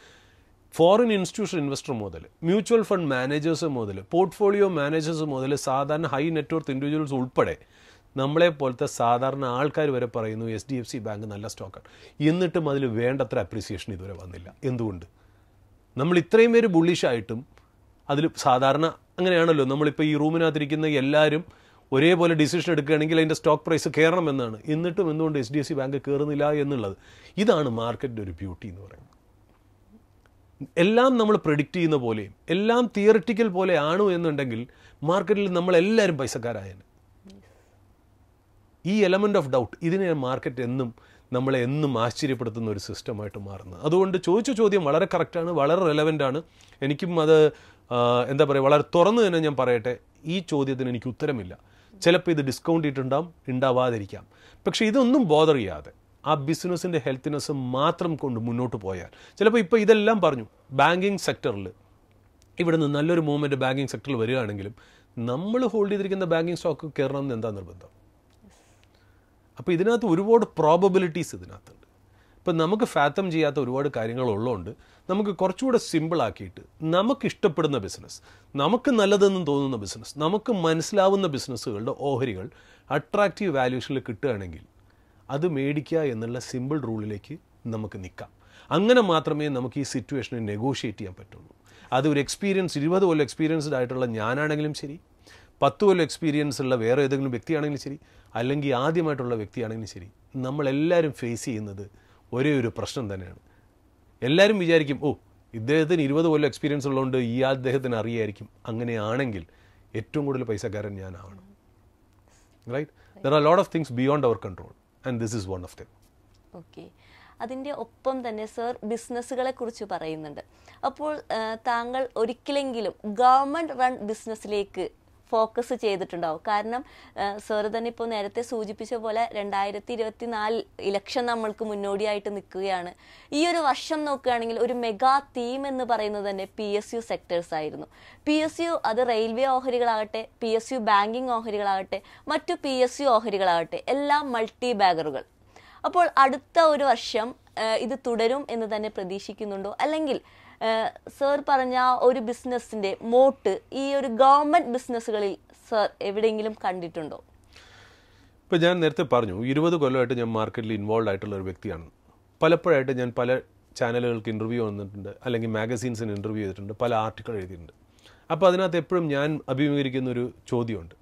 ഫോറിൻ ഇൻസ്റ്റിറ്റ്യൂഷൻ ഇൻവെസ്റ്റർ മുതൽ മ്യൂച്വൽ ഫണ്ട് മാനേജേഴ്സ് മുതൽ പോർട്ട്ഫോളിയോ മാനേജേഴ്സ് മുതൽ സാധാരണ ഹൈ നെറ്റ്വർക്ക് ഇൻഡിവിജ്വൽസ് ഉൾപ്പെടെ നമ്മളെ പോലത്തെ സാധാരണ ആൾക്കാർ വരെ പറയുന്നു S D F C bank നല്ല സ്റ്റോക്കാണ് എന്നിട്ടും അതിൽ വേണ്ടത്ര അപ്രീസിയേഷൻ ഇതുവരെ വന്നില്ല എന്തുകൊണ്ട് നമ്മൾ ഇത്രയും പേര് ബുള്ളിഷായിട്ടും അതിൽ സാധാരണ അങ്ങനെയാണല്ലോ നമ്മളിപ്പോൾ ഈ റൂമിനകത്തിരിക്കുന്ന എല്ലാവരും ഒരേപോലെ ഡിസിഷൻ എടുക്കുകയാണെങ്കിൽ അതിൻ്റെ സ്റ്റോക്ക് പ്രൈസ് കയറണമെന്നാണ് എന്നിട്ടും എന്തുകൊണ്ട് H D F C bank കയറുന്നില്ല എന്നുള്ളത് ഇതാണ് മാർക്കറ്റിൻ്റെ ഒരു ബ്യൂട്ടി എന്ന് പറയുന്നത് എല്ലാം നമ്മൾ പ്രഡിക്റ്റ് ചെയ്യുന്ന പോലെയും എല്ലാം തിയറിറ്റിക്കൽ പോലെ ആണോ എന്നുണ്ടെങ്കിൽ മാർക്കറ്റിൽ നമ്മളെല്ലാവരും പൈസക്കാരായേനെ ഈ എലമെൻ്റ് ഓഫ് ഡൗട്ട് ഇതിനെ മാർക്കറ്റ് എന്നും നമ്മളെ എന്നും ആശ്ചര്യപ്പെടുത്തുന്ന ഒരു സിസ്റ്റമായിട്ട് മാറുന്നത് അതുകൊണ്ട് ചോദിച്ച ചോദ്യം വളരെ കറക്റ്റാണ് വളരെ റെലവൻ്റ് ആണ് എനിക്കും അത് എന്താ പറയുക വളരെ തുറന്നു തന്നെ ഞാൻ പറയട്ടെ ഈ ചോദ്യത്തിന് എനിക്ക് ഉത്തരമില്ല ചിലപ്പോൾ ഇത് ഡിസ്കൗണ്ട് ഇട്ടുണ്ടാവും ഉണ്ടാവാതിരിക്കാം പക്ഷേ ഇതൊന്നും ബോധർ ചെയ്യാതെ ആ ബിസിനസ്സിൻ്റെ ഹെൽത്തിനെസ് മാത്രം കൊണ്ട് മുന്നോട്ട് പോയാൽ ചിലപ്പോൾ ഇപ്പോൾ ഇതെല്ലാം പറഞ്ഞു ബാങ്കിങ് സെക്ടറിൽ ഇവിടെ നിന്ന് നല്ലൊരു മൂവ്മെൻറ്റ് ബാങ്കിങ് സെക്ടറിൽ വരികയാണെങ്കിലും നമ്മൾ ഹോൾഡ് ചെയ്തിരിക്കുന്ന ബാങ്കിങ് സ്റ്റോക്ക് കയറണം എന്ന് എന്താ നിർബന്ധം അപ്പോൾ ഇതിനകത്ത് ഒരുപാട് പ്രോബബിലിറ്റീസ് ഇതിനകത്തുണ്ട് ഇപ്പം നമുക്ക് ഫാത്തം ചെയ്യാത്ത ഒരുപാട് കാര്യങ്ങളുള്ളതുകൊണ്ട് നമുക്ക് കുറച്ചുകൂടെ സിമ്പിളാക്കിയിട്ട് നമുക്ക് ഇഷ്ടപ്പെടുന്ന ബിസിനസ് നമുക്ക് നല്ലതെന്ന് തോന്നുന്ന ബിസിനസ് നമുക്ക് മനസ്സിലാവുന്ന ബിസിനസ്സുകളുടെ ഓഹരികൾ അട്രാക്റ്റീവ് വാല്യൂഷനിൽ കിട്ടുകയാണെങ്കിൽ അത് മേടിക്കുക എന്നുള്ള സിമ്പിൾ റൂളിലേക്ക് നമുക്ക് നിൽക്കാം അങ്ങനെ മാത്രമേ നമുക്ക് ഈ സിറ്റുവേഷനെ നെഗോഷിയേറ്റ് ചെയ്യാൻ പറ്റുള്ളൂ അത് ഒരു എക്സ്പീരിയൻസ് ഇരുപത് കൊല്ലം എക്സ്പീരിയൻസ്ഡ് ആയിട്ടുള്ള ഞാനാണെങ്കിലും ശരി പത്ത് കൊല്ലം എക്സ്പീരിയൻസ് ഉള്ള വേറെ ഏതെങ്കിലും വ്യക്തിയാണെങ്കിലും ശരി അല്ലെങ്കിൽ ആദ്യമായിട്ടുള്ള വ്യക്തിയാണെങ്കിലും ശരി നമ്മളെല്ലാവരും ഫേസ് ചെയ്യുന്നത് ഒരേ ഒരു പ്രശ്നം തന്നെയാണ് എല്ലാവരും വിചാരിക്കും ഓ ഇദ്ദേഹത്തിന് ഇരുപത് കൊല്ലം എക്സ്പീരിയൻസ് ഉള്ളതുകൊണ്ട് ഈ അദ്ദേഹത്തിന് അറിയായിരിക്കും അങ്ങനെയാണെങ്കിൽ ഏറ്റവും കൂടുതൽ പൈസക്കാരൻ ഞാനാവണം right there are lot of things beyond our control and this is one of them okay അതിൻ്റെ ഒപ്പം തന്നെ സർ ബിസിനസ്സുകളെ കുറിച്ച് പറയുന്നുണ്ട് അപ്പോൾ താങ്കൾ ഒരിക്കലെങ്കിലും ഗവൺമെൻറ് റൺ ബിസിനസ്സിലേക്ക് ഫോക്കസ് ചെയ്തിട്ടുണ്ടാവും കാരണം സാറ് തന്നെ ഇപ്പോൾ നേരത്തെ സൂചിപ്പിച്ച പോലെ രണ്ടായിരത്തി ഇരുപത്തി നാല് ഇലക്ഷൻ നമ്മൾക്ക് മുന്നോടിയായിട്ട് നിൽക്കുകയാണ് ഈ ഒരു വർഷം നോക്കുകയാണെങ്കിൽ ഒരു മെഗാ തീം എന്ന് പറയുന്നത് തന്നെ പി എസ് യു സെക്ടേഴ്സ് ആയിരുന്നു പി എസ് യു അത് റെയിൽവേ ഓഹരികളാകട്ടെ പി എസ് യു ബാങ്കിങ് ഓഹരികളാകട്ടെ മറ്റു പി എസ് യു ഓഹരികളാകട്ടെ എല്ലാം മൾട്ടി ബാഗറുകൾ അപ്പോൾ അടുത്ത ഒരു വർഷം ഇത് തുടരും എന്ന് തന്നെ പ്രതീക്ഷിക്കുന്നുണ്ടോ അല്ലെങ്കിൽ സർ പറഞ്ഞ ഒരു ബിസിനസ്സിന്റെ മോട്ട് ഈ ഒരു ഗവൺമെന്റ് ബിസിനസ്സുകളിൽ സർ എവിടെയെങ്കിലും കണ്ടിട്ടുണ്ടോ ഇപ്പൊ ഞാൻ നേരത്തെ പറഞ്ഞു ഇരുപത് കൊല്ലമായിട്ട് ഞാൻ മാർക്കറ്റിൽ ഇൻവോൾവ് ആയിട്ടുള്ള ഒരു വ്യക്തിയാണ് പലപ്പോഴായിട്ട് ഞാൻ പല ചാനലുകൾക്ക് ഇൻ്റർവ്യൂ വന്നിട്ടുണ്ട് അല്ലെങ്കിൽ മാഗസീൻസിന് ഇൻ്റർവ്യൂ ചെയ്തിട്ടുണ്ട് പല ആർട്ടിക്കിൾ എഴുതിയിട്ടുണ്ട് അപ്പോൾ അതിനകത്ത് എപ്പോഴും ഞാൻ അഭിമുഖീകരിക്കുന്ന ഒരു ചോദ്യമുണ്ട്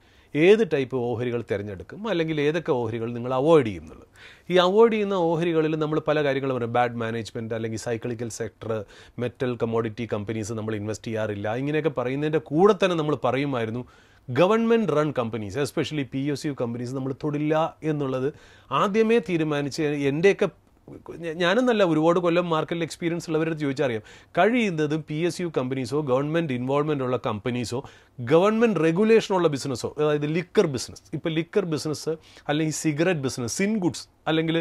ഏത് ടൈപ്പ് ഓഹരികൾ തിരഞ്ഞെടുക്കും അല്ലെങ്കിൽ ഏതൊക്കെ ഓഹരികൾ നിങ്ങൾ അവോയ്ഡ് ചെയ്യും എന്നുള്ളത് ഈ അവോയ്ഡ് ചെയ്യുന്ന ഓഹരികളിൽ നമ്മൾ പല കാര്യങ്ങളും പറയും ബാഡ് മാനേജ്മെൻറ്റ് അല്ലെങ്കിൽ cyclical sector metal commodity companies നമ്മൾ ഇൻവെസ്റ്റ് ചെയ്യാറില്ല ഇങ്ങനെയൊക്കെ പറയുന്നതിൻ്റെ കൂടെ തന്നെ നമ്മൾ പറയുമായിരുന്നു government run companies especially P S U companies നമ്മൾ തൊടില്ല എന്നുള്ളത് ആദ്യമേ തീരുമാനിച്ച് എൻ്റെയൊക്കെ ഞാനെന്നല്ല ഒരുപാട് കൊല്ലം മാർക്കറ്റിൽ എക്സ്പീരിയൻസ് ഉള്ളവരടുത്ത് ചോദിച്ചറിയാം കഴിയുന്നതും പി എസ് യു കമ്പനീസോ ഗവൺമെൻറ് ഇൻവോൾവ്മെൻ്റ് ഉള്ള കമ്പനീസോ ഗവൺമെൻറ് റെഗുലേഷനുള്ള ബിസിനസ്സോ അതായത് ലിക്കർ ബിസിനസ് ഇപ്പോൾ ലിക്കർ ബിസിനസ് അല്ലെങ്കിൽ സിഗരറ്റ് ബിസിനസ് സിൻ ഗുഡ്സ് അല്ലെങ്കിൽ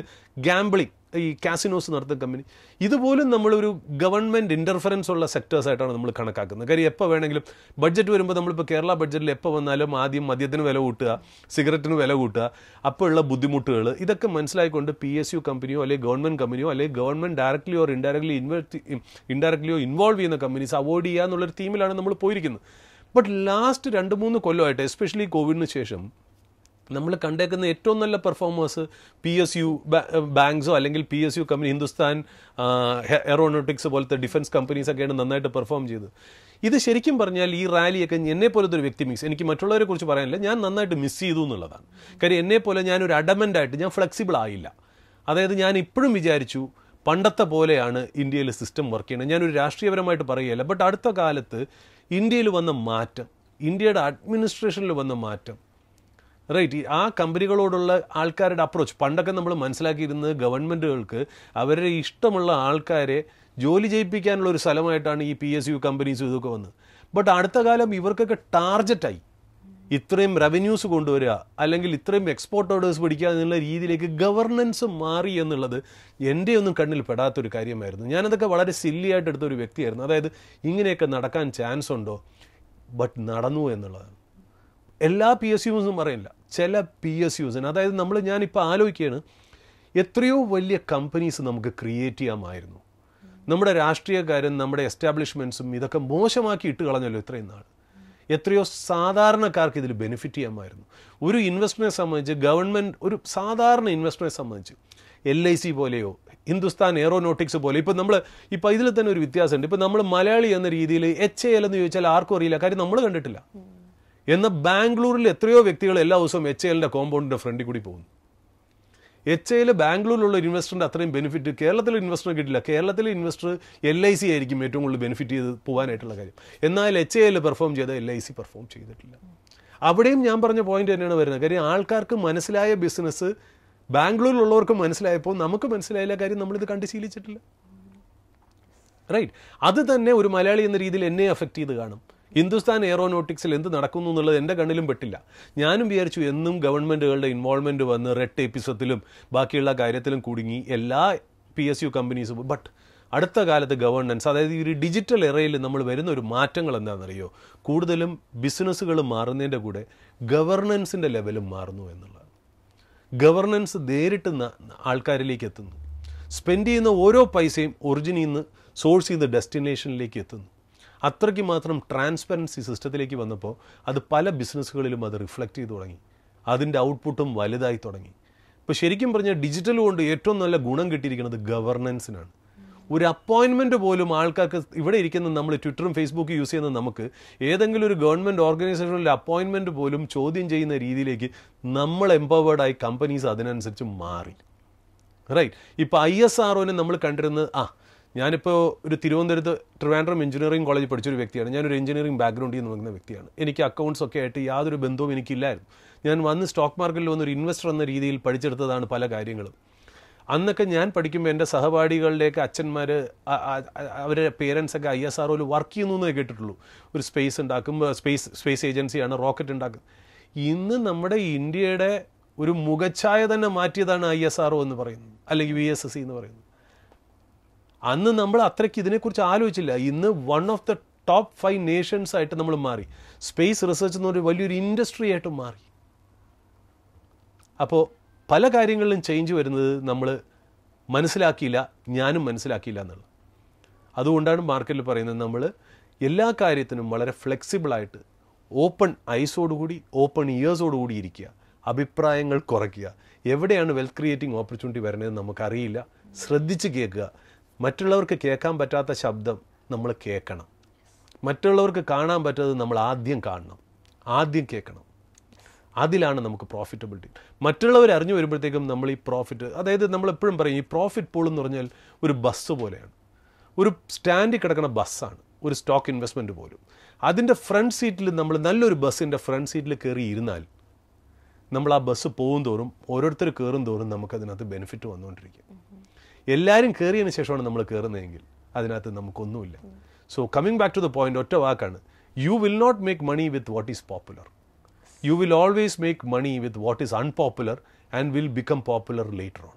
ഗാംബ്ലിംഗ് ഈ കാസിനോസ് നടത്തുന്ന കമ്പനി ഇതുപോലും നമ്മളൊരു ഗവൺമെൻറ് ഇൻ്റർഫറൻസ് ഉള്ള സെക്ടേഴ്സ് ആയിട്ടാണ് നമ്മൾ കണക്കാക്കുന്നത് കാര്യം എപ്പോൾ വേണമെങ്കിലും ബഡ്ജറ്റ് വരുമ്പോൾ നമ്മളിപ്പോൾ കേരള ബഡ്ജറ്റിൽ എപ്പോൾ വന്നാലും ആദ്യം മദ്യത്തിന് വില കൂട്ടുക സിഗരറ്റിന് വില കൂട്ടുക അപ്പോഴുള്ള ബുദ്ധിമുട്ടുകൾ ഇതൊക്കെ മനസ്സിലായിക്കൊണ്ട് പി എസ് യു കമ്പനിയോ അല്ലെങ്കിൽ ഗവൺമെൻറ് കമ്പനിയോ അല്ലെങ്കിൽ government directly or indirectly invest ഇൻഡയറക്ട്ലിയോ ഇൻവോൾവ് ചെയ്യുന്ന കമ്പനീസ് അവോയ്ഡ് ചെയ്യുക എന്നുള്ളൊരു തീമിലാണ് നമ്മൾ പോയിരിക്കുന്നത് ബട്ട് ലാസ്റ്റ് രണ്ട് മൂന്ന് കൊല്ലമായിട്ട് എസ്പെഷ്യലി കോവിഡിന് ശേഷം നമ്മൾ കണ്ടേക്കുന്ന ഏറ്റവും നല്ല പെർഫോമേഴ്സ് പി എസ് യു ബാങ്ക്സോ അല്ലെങ്കിൽ P S U company Hindustan aeronautics പോലത്തെ ഡിഫൻസ് കമ്പനീസ് ഒക്കെയാണ് നന്നായിട്ട് പെർഫോം ചെയ്ത് ഇത് ശരിക്കും പറഞ്ഞാൽ ഈ റാലിയൊക്കെ എന്നെ പോലത്തെ ഒരു വ്യക്തി മിക്സ് എനിക്ക് മറ്റുള്ളവരെ കുറിച്ച് പറയാനില്ല ഞാൻ നന്നായിട്ട് മിസ് ചെയ്തു എന്നുള്ളതാണ് കാര്യം എന്നെ പോലെ ഞാനൊരു അഡമൻ്റായിട്ട് ഞാൻ ഫ്ലെക്സിബിൾ ആയില്ല അതായത് ഞാൻ ഇപ്പോഴും വിചാരിച്ചു പണ്ടത്തെ പോലെയാണ് ഇന്ത്യയിൽ സിസ്റ്റം വർക്ക് ചെയ്യുന്നത് ഞാനൊരു രാഷ്ട്രീയപരമായിട്ട് പറയുകയല്ല ബട്ട് അടുത്ത കാലത്ത് ഇന്ത്യയിൽ വന്ന മാറ്റം ഇന്ത്യയുടെ അഡ്മിനിസ്ട്രേഷനിൽ വന്ന മാറ്റം റൈറ്റ് ആ കമ്പനികളോടുള്ള ആൾക്കാരുടെ അപ്രോച്ച് പണ്ടൊക്കെ നമ്മൾ മനസ്സിലാക്കിയിരുന്നത് ഗവൺമെൻറ്റുകൾക്ക് അവരുടെ ഇഷ്ടമുള്ള ആൾക്കാരെ ജോലി ചെയ്യിപ്പിക്കാനുള്ള ഒരു സ്ഥലമായിട്ടാണ് ഈ പി എസ് യു കമ്പനീസും ഇതൊക്കെ വന്നത് ബട്ട് അടുത്ത കാലം ഇവർക്കൊക്കെ ടാർജറ്റായി ഇത്രയും റവന്യൂസ് കൊണ്ടുവരിക അല്ലെങ്കിൽ ഇത്രയും എക്സ്പോർട്ട് ഓർഡേഴ്സ് പിടിക്കുക എന്നുള്ള രീതിയിലേക്ക് ഗവർണൻസ് മാറി എന്നുള്ളത് എൻ്റെ ഒന്നും കണ്ണിൽ പെടാത്തൊരു കാര്യമായിരുന്നു ഞാനതൊക്കെ വളരെ സില്ലിയായിട്ട് എടുത്തൊരു വ്യക്തിയായിരുന്നു അതായത് ഇങ്ങനെയൊക്കെ നടക്കാൻ ചാൻസ് ഉണ്ടോ ബട്ട് നടന്നു എന്നുള്ളതാണ് എല്ലാ പി എസ് യുസും പറയില്ല ചില പി എസ് യുസിന് അതായത് നമ്മൾ ഞാനിപ്പോൾ ആലോചിക്കുകയാണ് എത്രയോ വലിയ കമ്പനീസ് നമുക്ക് ക്രിയേറ്റ് ചെയ്യാമായിരുന്നു നമ്മുടെ രാഷ്ട്രീയക്കാരും നമ്മുടെ എസ്റ്റാബ്ലിഷ്മെൻസും ഇതൊക്കെ മോശമാക്കി ഇട്ട് കളഞ്ഞല്ലോ ഇത്രയും നാൾ എത്രയോ സാധാരണക്കാർക്ക് ഇതിൽ ബെനിഫിറ്റ് ചെയ്യാമായിരുന്നു ഒരു ഇൻവെസ്റ്ററിനെ സംബന്ധിച്ച് ഗവൺമെൻറ് ഒരു സാധാരണ ഇൻവെസ്റ്ററിനെ സംബന്ധിച്ച് എൽ ഐ സി പോലെയോ ഹിന്ദുസ്ഥാൻ എയറോനോട്ടിക്സ് പോലെ ഇപ്പോൾ നമ്മൾ ഇപ്പോൾ ഇതിൽ തന്നെ ഒരു വ്യത്യാസമുണ്ട് ഇപ്പോൾ നമ്മൾ മലയാളി എന്ന രീതിയിൽ എച്ച് എ എൽ എന്ന് ചോദിച്ചാൽ ആർക്കും അറിയില്ല കാര്യം നമ്മൾ കണ്ടിട്ടില്ല എന്നാൽ ബാംഗ്ലൂരിൽ എത്രയോ വ്യക്തികൾ എല്ലാ ദിവസവും എച്ച് എല്ലിൻ്റെ കോമ്പൗണ്ടിൻ്റെ ഫ്രണ്ടിൽ കൂടി പോകുന്നു എച്ച് ഐയിൽ ബാംഗ്ലൂരിലുള്ള ഇൻവെസ്റ്ററിൻ്റെ അത്രയും ബെനിഫിറ്റ് കേരളത്തിലെ ഇൻവെസ്റ്റർ കിട്ടില്ല കേരളത്തിലെ ഇൻവെസ്റ്റർ എൽ ഐ സി ആയിരിക്കും ഏറ്റവും കൂടുതൽ ബെനിഫിറ്റ് ചെയ്ത് പോകാനായിട്ടുള്ള കാര്യം എന്നാൽ എച്ച് ഐയിൽ പെർഫോം ചെയ്ത എൽ ഐ സി പെർഫോം ചെയ്തിട്ടില്ല അവിടെയും ഞാൻ പറഞ്ഞ പോയിന്റ് തന്നെയാണ് വരുന്നത് കാര്യം ആൾക്കാർക്ക് മനസ്സിലായ ബിസിനസ് ബാംഗ്ലൂരിലുള്ളവർക്ക് മനസ്സിലായപ്പോൾ നമുക്ക് മനസ്സിലായില്ല കാര്യം നമ്മളിത് കണ്ട് ശീലിച്ചിട്ടില്ല റൈറ്റ് അത് തന്നെ ഒരു മലയാളി എന്ന രീതിയിൽ എന്നെ അഫക്റ്റ് ചെയ്ത് കാണും ഹിന്ദുസ്ഥാൻ എയറോനോട്ടിക്സിൽ എന്ത് നടക്കുന്നു എന്നുള്ളത് എൻ്റെ കണ്ണിലും പെട്ടില്ല ഞാനും വിചാരിച്ചു എന്നും ഗവൺമെൻറ്റുകളുടെ ഇൻവോൾവ്മെൻറ്റ് വന്ന് റെഡ് ടേപ്പിസത്തിലും ബാക്കിയുള്ള കാര്യത്തിലും കുടുങ്ങി എല്ലാ പി എസ് യു കമ്പനീസും ബട്ട് അടുത്ത കാലത്ത് ഗവൺമെൻസ് അതായത് ഈ ഒരു ഡിജിറ്റൽ എറയിൽ നമ്മൾ വരുന്ന ഒരു മാറ്റങ്ങൾ എന്താണെന്നറിയോ കൂടുതലും ബിസിനസ്സുകൾ മാറുന്നതിൻ്റെ കൂടെ ഗവർണൻസിൻ്റെ ലെവലും മാറുന്നു എന്നുള്ളതാണ് ഗവർണൻസ് നേരിട്ട് ആൾക്കാരിലേക്ക് എത്തുന്നു സ്പെൻഡ് ചെയ്യുന്ന ഓരോ പൈസയും ഒറിജിനിൽ നിന്ന് സോഴ്സ് ചെയ്ത് ഡെസ്റ്റിനേഷനിലേക്ക് എത്തുന്നു അത്രയ്ക്ക് മാത്രം ട്രാൻസ്പെറൻസി സിസ്റ്റത്തിലേക്ക് വന്നപ്പോൾ അത് പല ബിസിനസ്സുകളിലും അത് റിഫ്ലക്റ്റ് ചെയ്തു തുടങ്ങി അതിൻ്റെ ഔട്ട്പുട്ടും വലുതായി തുടങ്ങി ഇപ്പോൾ ശരിക്കും പറഞ്ഞാൽ ഡിജിറ്റൽ കൊണ്ട് ഏറ്റവും നല്ല ഗുണം കിട്ടിയിരിക്കുന്നത് ഗവർണൻസിനാണ് ഒരു അപ്പോയിൻമെൻ്റ് പോലും ആൾക്കാർക്ക് ഇവിടെ ഇരിക്കുന്ന നമ്മൾ ട്വിറ്ററും ഫേസ്ബുക്കും യൂസ് ചെയ്യുന്ന നമുക്ക് ഏതെങ്കിലും ഒരു ഗവൺമെൻറ് ഓർഗനൈസേഷനിലെ അപ്പോയിൻമെൻറ്റ് പോലും ചോദ്യം ചെയ്യുന്ന രീതിയിലേക്ക് നമ്മൾ എംപവേർഡായി കമ്പനീസ് അതിനനുസരിച്ച് മാറി റൈറ്റ് ഇപ്പോൾ ഐ എസ് ആർ ഒനെ നമ്മൾ കണ്ടിരുന്നത് ആ ഞാനിപ്പോൾ ഒരു തിരുവനന്തപുരത്ത് ട്രിവാൻഡ്രം എഞ്ചിനീയറിംഗ് കോളേജിൽ പഠിച്ചൊരു വ്യക്തിയാണ് ഞാനൊരു എഞ്ചിനീയറിംഗ് ബാക്ക്ഗ്രൗണ്ടിൽ നിന്ന് വരുന്ന വ്യക്തിയാണ് എനിക്ക് അക്കൗണ്ട്സ് ഒക്കെ ആയിട്ട് യാതൊരു ബന്ധവും എനിക്കില്ലായിരുന്നു ഞാൻ വന്ന് സ്റ്റോക്ക് മാർക്കറ്റിൽ വന്നൊരു ഇൻവെസ്റ്റർ എന്ന രീതിയിൽ പഠിച്ചെടുത്തതാണ് പല കാര്യങ്ങളും അന്നൊക്കെ ഞാൻ പഠിക്കുമ്പോൾ എൻ്റെ സഹപാഠികളുടെയൊക്കെ അച്ഛന്മാർ അവരുടെ പേരൻസൊക്കെ ഐ എസ് ആർ ഒയിൽ വർക്ക് ചെയ്യുന്നു എന്നേ കേട്ടിട്ടുള്ളൂ ഒരു സ്പേസ് ഉണ്ടാക്കുമ്പോൾ സ്പേസ് സ്പേസ് ഏജൻസിയാണ് റോക്കറ്റ് ഉണ്ടാക്കുന്നത് ഇന്ന് നമ്മുടെ ഇന്ത്യയുടെ ഒരു മുഖച്ഛായ തന്നെ മാറ്റിയതാണ് ഐ എസ് ആർ ഒ എന്ന് പറയുന്നത് അല്ലെങ്കിൽ വി എസ് എസ് സി എന്ന് പറയുന്നത് അന്ന് നമ്മൾ അത്രയ്ക്ക് ഇതിനെക്കുറിച്ച് ആലോചിച്ചില്ല ഇന്ന് one of the top five nations ആയിട്ട് നമ്മൾ മാറി സ്പേസ് റിസർച്ച് എന്ന് പറഞ്ഞ വലിയൊരു ഇൻഡസ്ട്രി ആയിട്ട് മാറി അപ്പോൾ പല കാര്യങ്ങളിലും ചേഞ്ച് വരുന്നത് നമ്മൾ മനസ്സിലാക്കിയില്ല ഞാനും മനസ്സിലാക്കിയില്ല എന്നുള്ളത് അതുകൊണ്ടാണ് മാർക്കറ്റിൽ പറയുന്നത് നമ്മൾ എല്ലാ കാര്യത്തിനും വളരെ ഫ്ലെക്സിബിളായിട്ട് ഓപ്പൺ ഐസോടുകൂടി ഓപ്പൺ ഇയേഴ്സോടുകൂടി ഇരിക്കുക അഭിപ്രായങ്ങൾ കുറയ്ക്കുക എവിടെയാണ് വെൽത്ത് ക്രിയേറ്റിംഗ് ഓപ്പർച്യൂണിറ്റി വരണമെന്ന് നമുക്കറിയില്ല ശ്രദ്ധിച്ച് കേൾക്കുക മറ്റുള്ളവർക്ക് കേൾക്കാൻ പറ്റാത്ത ശബ്ദം നമ്മൾ കേൾക്കണം മറ്റുള്ളവർക്ക് കാണാൻ പറ്റാത്തത് നമ്മൾ ആദ്യം കാണണം ആദ്യം കേൾക്കണം അതിലാണ് നമുക്ക് പ്രോഫിറ്റബിലിറ്റി മറ്റുള്ളവർ അറിഞ്ഞു വരുമ്പോഴത്തേക്കും നമ്മൾ ഈ പ്രോഫിറ്റ് അതായത് നമ്മൾ എപ്പോഴും പറയും ഈ പ്രോഫിറ്റ് പൂൾ എന്ന് പറഞ്ഞാൽ ഒരു ബസ് പോലെയാണ് ഒരു സ്റ്റാൻഡിൽ കിടക്കുന്ന ബസ്സാണ് ഒരു സ്റ്റോക്ക് ഇൻവെസ്റ്റ്മെൻറ്റ് പോലും അതിൻ്റെ ഫ്രണ്ട് സീറ്റിൽ നമ്മൾ നല്ലൊരു ബസ്സിൻ്റെ ഫ്രണ്ട് സീറ്റിൽ കയറി ഇരുന്നാൽ നമ്മൾ ആ ബസ് പോകും തോറും ഓരോരുത്തർ കയറും തോറും നമുക്കതിനകത്ത് ബെനിഫിറ്റ് വന്നുകൊണ്ടിരിക്കും എല്ലാവരും കയറിയതിന് ശേഷമാണ് നമ്മൾ കയറുന്നതെങ്കിൽ അതിനകത്ത് നമുക്കൊന്നുമില്ല so coming back to the point ഒറ്റ വാക്കാണ് you will not make money with what is popular you will always make money with what is unpopular and will become popular later on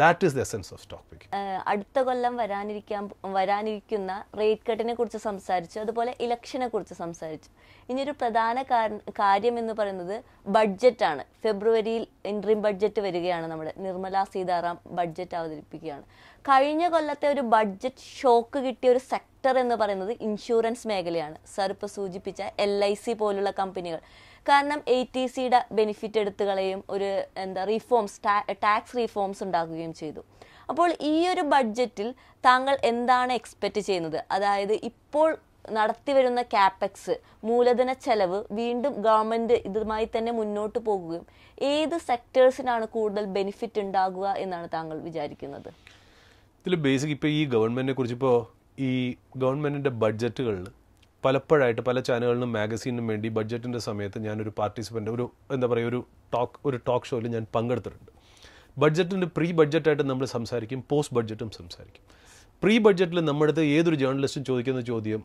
that is the essence of stock picking അടുത്ത കൊല്ലം വരാനിരിക്കാൻ വരാനിരിക്കുന്ന റേറ്റ് കട്ടിനെ കുറിച്ച് സംസാരിച്ചു അതുപോലെ ഇലക്ഷനെ കുറിച്ച് സംസാരിച്ചു ഇനി ഒരു പ്രധാന കാര്യം എന്ന് പറയുന്നത് ബഡ്ജറ്റ് ആണ് ഫെബ്രുവരിയിൽ ഇൻട്രീം ബഡ്ജറ്റ് വരികയാണ് നമ്മുടെ നിർമ്മല സീതാറാം ബഡ്ജറ്റ് അവതരിപ്പിക്കുകയാണ് കഴിഞ്ഞ കൊല്ലത്തെ ഒരു ബഡ്ജറ്റ് ഷോക്ക് കിട്ടിയ ഒരു സെക്ടർ എന്ന് പറയുന്നത് ഇൻഷുറൻസ് മേഖലയാണ് സർ ഇപ്പോൾ സൂചിപ്പിച്ച എൽ ഐ സി പോലുള്ള കമ്പനികൾ കാരണം എ ടി സിയുടെ ബെനിഫിറ്റ് എടുത്തു കളയും ഒരു എന്താ റീഫോംസ് ടാക്സ് റീഫോംസ് ഉണ്ടാക്കുകയും ചെയ്തു അപ്പോൾ ഈ ഒരു ബഡ്ജറ്റിൽ താങ്കൾ എന്താണ് എക്സ്പെക്റ്റ് ചെയ്യുന്നത് അതായത് ഇപ്പോൾ നടത്തിവരുന്ന ക്യാപെക്സ് മൂലധന ചെലവ് വീണ്ടും ഗവൺമെന്റ് ഇതുമായി തന്നെ മുന്നോട്ട് പോകുകയും ഏത് സെക്ടേഴ്സിനാണ് കൂടുതൽ ബെനിഫിറ്റ് ഉണ്ടാകുക എന്നാണ് താങ്കൾ വിചാരിക്കുന്നത് ഇതിൽ ബേസിക് ഇപ്പോൾ ഈ ഗവൺമെന്റിനെ കുറിച്ച് ഇപ്പോൾ ഈ ഗവൺമെന്റിന്റെ ബഡ്ജറ്റുകളിൽ പലപ്പോഴായിട്ട് പല ചാനലുകളിലും മാഗസീനും വേണ്ടി ബഡ്ജറ്റിൻ്റെ സമയത്ത് ഞാനൊരു പാർട്ടിസിപ്പൻ്റ് ഒരു എന്താ പറയുക ഒരു ടോക്ക് ഒരു ടോക്ക് ഷോയിൽ ഞാൻ പങ്കെടുത്തിട്ടുണ്ട് ബഡ്ജറ്റിൻ്റെ പ്രീ ബഡ്ജറ്റായിട്ട് നമ്മൾ സംസാരിക്കും പോസ്റ്റ് ബഡ്ജറ്റും സംസാരിക്കും പ്രീ ബഡ്ജറ്റിൽ നമ്മുടെ അടുത്ത് ഏതൊരു ജേർണലിസ്റ്റും ചോദിക്കുന്ന ചോദ്യം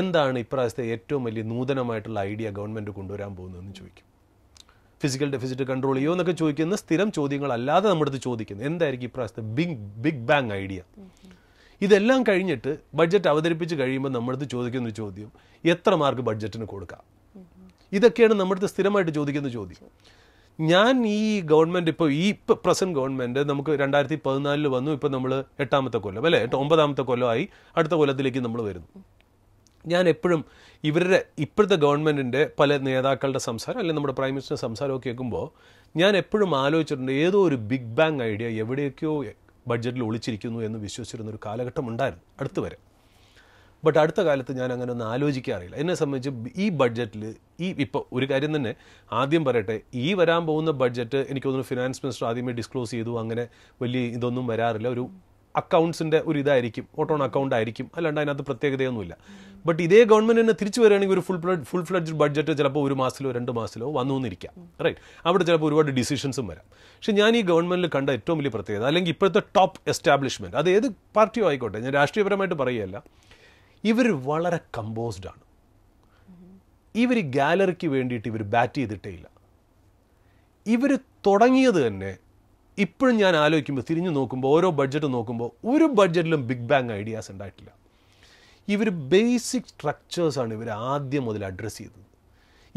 എന്താണ് ഇപ്രാവശ്യത്തെ ഏറ്റവും വലിയ നൂതനമായിട്ടുള്ള ഐഡിയ ഗവൺമെൻറ് കൊണ്ടുവരാൻ പോകുന്നതെന്ന് ചോദിക്കും ഫിസിക്കൽ ഡെഫിസിറ്റ് കൺട്രോൾ ചെയ്യുമോ എന്നൊക്കെ ചോദിക്കുന്ന സ്ഥിരം ചോദ്യങ്ങളല്ലാതെ നമ്മുടെ അടുത്ത് ചോദിക്കുന്നത് എന്തായിരിക്കും ഇപ്രാവശ്യത്തെ ബിഗ് ബിഗ് ബാങ് ഐഡിയ ഇതെല്ലാം കഴിഞ്ഞിട്ട് ബഡ്ജറ്റ് അവതരിപ്പിച്ച് കഴിയുമ്പോൾ നമ്മളടുത്ത് ചോദിക്കുന്ന ചോദ്യം എത്ര മാർക്ക് ബഡ്ജറ്റിന് കൊടുക്കാം ഇതൊക്കെയാണ് നമ്മളടുത്ത് സ്ഥിരമായിട്ട് ചോദിക്കുന്ന ചോദ്യം ഞാൻ ഈ ഗവൺമെൻറ് ഇപ്പോൾ ഈ പ്രസൻറ്റ് ഗവൺമെൻറ് നമുക്ക് രണ്ടായിരത്തി പതിനാലിൽ വന്നു ഇപ്പോൾ നമ്മൾ എട്ടാമത്തെ കൊല്ലം അല്ലേ ഒമ്പതാമത്തെ കൊല്ലമായി അടുത്ത കൊല്ലത്തിലേക്ക് നമ്മൾ വരുന്നു ഞാൻ എപ്പോഴും ഇവരുടെ ഇപ്പോഴത്തെ ഗവൺമെൻറ്റിൻ്റെ പല നേതാക്കളുടെ സംസാരം അല്ലെങ്കിൽ നമ്മുടെ പ്രൈം മിനിസ്റ്റർ സംസാരമൊക്കെ കേൾക്കുമ്പോൾ ഞാൻ എപ്പോഴും ആലോചിച്ചിട്ടുണ്ട് ഏതോ ഒരു ബിഗ് ബാങ് ഐഡിയ എവിടെയൊക്കെയോ ബഡ്ജറ്റിൽ ഒളിച്ചിരിക്കുന്നു എന്ന് വിശ്വസിച്ചിരുന്നൊരു കാലഘട്ടം ഉണ്ടായിരുന്നു അടുത്ത് വരെ ബട്ട് അടുത്ത കാലത്ത് ഞാൻ അങ്ങനെ ഒന്ന് ആലോചിക്കാറില്ല എന്നെ സംബന്ധിച്ച് ഈ ബഡ്ജറ്റിൽ ഈ ഇപ്പോൾ ഒരു കാര്യം തന്നെ ആദ്യം പറയട്ടെ ഈ വരാൻ പോകുന്ന ബഡ്ജറ്റ് എനിക്ക് തോന്നുന്നു ഫിനാൻസ് മിനിസ്റ്റർ ആദ്യമേ ഡിസ്ക്ലോസ് ചെയ്തു അങ്ങനെ വലിയ ഇതൊന്നും വരാറില്ല ഒരു അക്കൗണ്ട്സിൻ്റെ ഒരു ഇതായിരിക്കും ഓട്ടോൺ അക്കൗണ്ട് ആയിരിക്കും അല്ലാണ്ട് അതിനകത്ത് പ്രത്യേകതയൊന്നുമില്ല ബട്ട് ഇതേ ഗവൺമെൻറ് തന്നെ തിരിച്ചു വരികയാണെങ്കിൽ ഒരു ഫുൾ ഫ്ലഡ് ഫുൾ ഫ്ലഡ്ജ് ബഡ്ജറ്റ് ചിലപ്പോൾ ഒരു മാസത്തിലോ രണ്ട് മാസത്തിലോ വന്നു എന്നിരിക്കാം റൈറ്റ് അവിടെ ചിലപ്പോൾ ഒരുപാട് ഡിസിഷൻസും വരാം പക്ഷെ ഞാൻ ഈ ഗവൺമെൻറ്റിൽ കണ്ട ഏറ്റവും വലിയ പ്രത്യേകത അല്ലെങ്കിൽ ഇപ്പോഴത്തെ ടോപ്പ് എസ്റ്റാബ്ലിഷ്മെൻറ്റ് അത് ഏത് പാർട്ടിയോ ആയിക്കോട്ടെ ഞാൻ രാഷ്ട്രീയപരമായിട്ട് പറയുകയല്ല ഇവർ വളരെ കമ്പോസ്ഡ് ആണ് ഇവർ ഗാലറിക്ക് വേണ്ടിയിട്ട് ഇവർ ബാറ്റ് ചെയ്തിട്ടേ ഇല്ല ഇവർ തുടങ്ങിയത് തന്നെ ഇപ്പോഴും ഞാൻ ആലോചിക്കുമ്പോൾ തിരിഞ്ഞു നോക്കുമ്പോൾ ഓരോ ബഡ്ജറ്റ് നോക്കുമ്പോൾ ഒരു ബഡ്ജറ്റിലും ബിഗ് ബാങ് ഐഡിയാസ് ഉണ്ടായിട്ടില്ല ഇവർ ബേസിക് സ്ട്രക്ചേഴ്സാണ് ഇവർ ആദ്യം മുതൽ അഡ്രസ്സ് ചെയ്തത്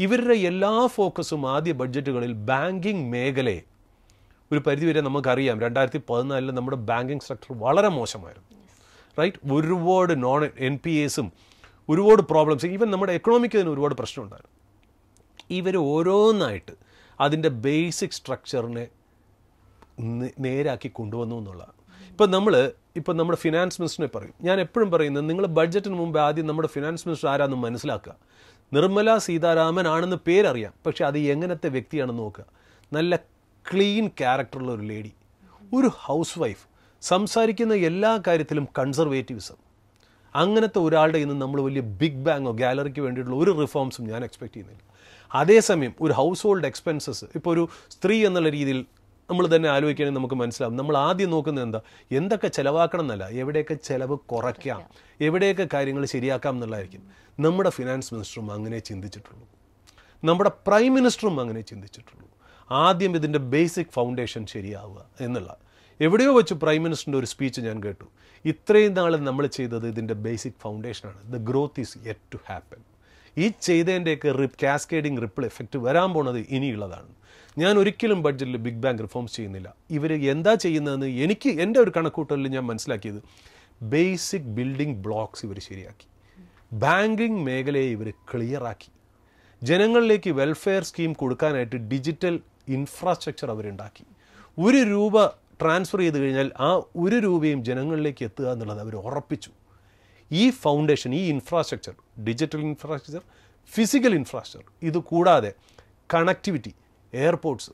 ഇവരുടെ എല്ലാ ഫോക്കസും ആദ്യ ബഡ്ജറ്റുകളിൽ ബാങ്കിങ് മേഖലയെ ഒരു പരിധിവരെ നമുക്കറിയാം രണ്ടായിരത്തി പതിനാലിൽ നമ്മുടെ ബാങ്കിങ് സ്ട്രക്ചർ വളരെ മോശമായിരുന്നു റൈറ്റ് ഒരുപാട് നോൺ എൻ പി എസും ഒരുപാട് പ്രോബ്ലംസ് ഈവൻ നമ്മുടെ എക്കണോമിക്ക് തന്നെ ഒരുപാട് പ്രശ്നമുണ്ടായിരുന്നു ഇവർ ഓരോന്നായിട്ട് അതിൻ്റെ ബേസിക് സ്ട്രക്ചറിനെ നേരാക്കി കൊണ്ടുവന്നു എന്നുള്ളതാണ് ഇപ്പം നമ്മൾ ഇപ്പം നമ്മുടെ ഫിനാൻസ് മിനിസ്റ്ററിനെ പറയും ഞാൻ എപ്പോഴും പറയുന്നത് നിങ്ങൾ ബഡ്ജറ്റിന് മുമ്പ് ആദ്യം നമ്മുടെ ഫിനാൻസ് മിനിസ്റ്റർ ആരാന്ന് മനസ്സിലാക്കുക നിർമ്മല സീതാരാമൻ ആണെന്ന് പേരറിയാം പക്ഷെ അത് എങ്ങനത്തെ വ്യക്തിയാണെന്ന് നോക്കുക നല്ല ക്ലീൻ ക്യാരക്ടറുള്ള ഒരു ലേഡി ഒരു ഹൗസ് വൈഫ് സംസാരിക്കുന്ന എല്ലാ കാര്യത്തിലും കൺസർവേറ്റീവിസം അങ്ങനത്തെ ഒരാളുടെ ഇന്ന് നമ്മൾ വലിയ ബിഗ് ബാങ്ങോ ഗാലറിക്ക് വേണ്ടിയിട്ടുള്ള ഒരു റിഫോംസും ഞാൻ എക്സ്പെക്ട് ചെയ്യുന്നില്ല അതേസമയം ഒരു ഹൗസ് ഹോൾഡ് എക്സ്പെൻസസ് ഇപ്പോൾ ഒരു സ്ത്രീ എന്നുള്ള രീതിയിൽ നമ്മൾ തന്നെ ആലോചിക്കുകയാണെങ്കിൽ നമുക്ക് മനസ്സിലാവും നമ്മൾ ആദ്യം നോക്കുന്നത് എന്താ എന്തൊക്കെ ചിലവാക്കണം എന്നല്ല എവിടെയൊക്കെ ചിലവ് കുറയ്ക്കാം എവിടെയൊക്കെ കാര്യങ്ങൾ ശരിയാക്കാം എന്നുള്ളതായിരിക്കും നമ്മുടെ ഫിനാൻസ് മിനിസ്റ്ററും അങ്ങനെ ചിന്തിച്ചിട്ടുള്ളൂ നമ്മുടെ പ്രൈം മിനിസ്റ്ററും അങ്ങനെ ചിന്തിച്ചിട്ടുള്ളൂ ആദ്യം ഇതിൻ്റെ ബേസിക് ഫൗണ്ടേഷൻ ശരിയാവുക എന്നുള്ള എവിടെയോ വെച്ച് പ്രൈം മിനിസ്റ്ററിൻ്റെ ഒരു സ്പീച്ച് ഞാൻ കേട്ടു ഇത്രയും നാൾ നമ്മൾ ചെയ്തത് ഇതിൻ്റെ ബേസിക് ഫൗണ്ടേഷനാണ് the growth is yet to happen ഈ ചെയ്തതിൻ്റെയൊക്കെ റിപ്പ് കാസ്കേഡിങ് റിപ്പിൾ എഫക്റ്റ് വരാൻ പോണത് ഇനിയുള്ളതാണ് ഞാൻ ഒരിക്കലും ബഡ്ജറ്റിൽ ബിഗ് ബാങ്ക് റിഫോംസ് ചെയ്യുന്നില്ല ഇവർ എന്താ ചെയ്യുന്നതെന്ന് എനിക്ക് എൻ്റെ ഒരു കണക്കൂട്ടലിൽ ഞാൻ മനസ്സിലാക്കിയത് ബേസിക് ബിൽഡിംഗ് ബ്ലോക്സ് ഇവർ ശരിയാക്കി ബാങ്കിങ് മേഖലയെ ഇവർ ക്ലിയറാക്കി ജനങ്ങളിലേക്ക് വെൽഫെയർ സ്കീം കൊടുക്കാനായിട്ട് ഡിജിറ്റൽ ഇൻഫ്രാസ്ട്രക്ചർ അവരുണ്ടാക്കി ഒരു രൂപ ട്രാൻസ്ഫർ ചെയ്ത് കഴിഞ്ഞാൽ ആ ഒരു രൂപയും ജനങ്ങളിലേക്ക് എത്തുക എന്നുള്ളത് അവർ ഉറപ്പിച്ചു ഈ ഫൗണ്ടേഷൻ ഈ infrastructure digital infrastructure physical infrastructure ഇത് കൂടാതെ connectivity airports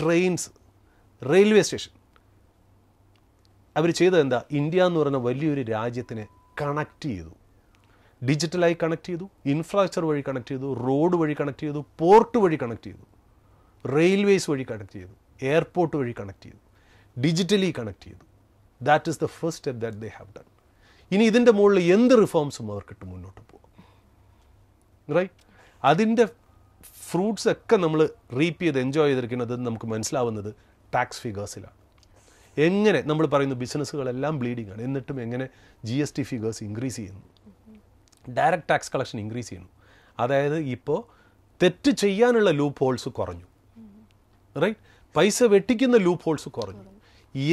trains railway station അവർ ചെയ്തത് എന്താ ഇന്ത്യ എന്ന് പറഞ്ഞ വലിയൊരു രാജ്യത്തിനെ കണക്ട് ചെയ്തു ഡിജിറ്റലായി കണക്ട് ചെയ്തു ഇൻഫ്രാസ്ട്രക്ചർ വഴി കണക്ട് ചെയ്തു റോഡ് വഴി കണക്ട് ചെയ്തു പോർട്ട് വഴി കണക്ട് ചെയ്തു റെയിൽവേസ് വഴി കണക്ട് ചെയ്തു എയർപോർട്ട് വഴി കണക്ട് ചെയ്തു ഡിജിറ്റലി കണക്ട് ചെയ്തു that is the first step that they have done ഇനി ഇതിൻ്റെ മുകളിൽ എന്ത് റിഫോംസും അവർക്കിട്ട് മുന്നോട്ട് പോകും റൈറ്റ് അതിൻ്റെ ഫ്രൂട്ട്സ് ഒക്കെ നമ്മൾ റീപ്പ് ചെയ്ത് എൻജോയ് ചെയ്തിരിക്കുന്നത് നമുക്ക് മനസ്സിലാവുന്നത് ടാക്സ് ഫിഗേഴ്സിലാണ് എങ്ങനെ നമ്മൾ പറയുന്നു ബിസിനസ്സുകളെല്ലാം ബ്ലീഡിംഗ് ആണ് എന്നിട്ടും എങ്ങനെ G S T figures increase ചെയ്യുന്നു ഡയറക്റ്റ് ടാക്സ് കളക്ഷൻ ഇൻക്രീസ് ചെയ്യുന്നു അതായത് ഇപ്പോൾ തെറ്റ് ചെയ്യാനുള്ള ലൂപ്പ് ഹോൾസ് കുറഞ്ഞു റൈറ്റ് പൈസ വെട്ടിക്കുന്ന ലൂപ്പ് ഹോൾസ് കുറഞ്ഞു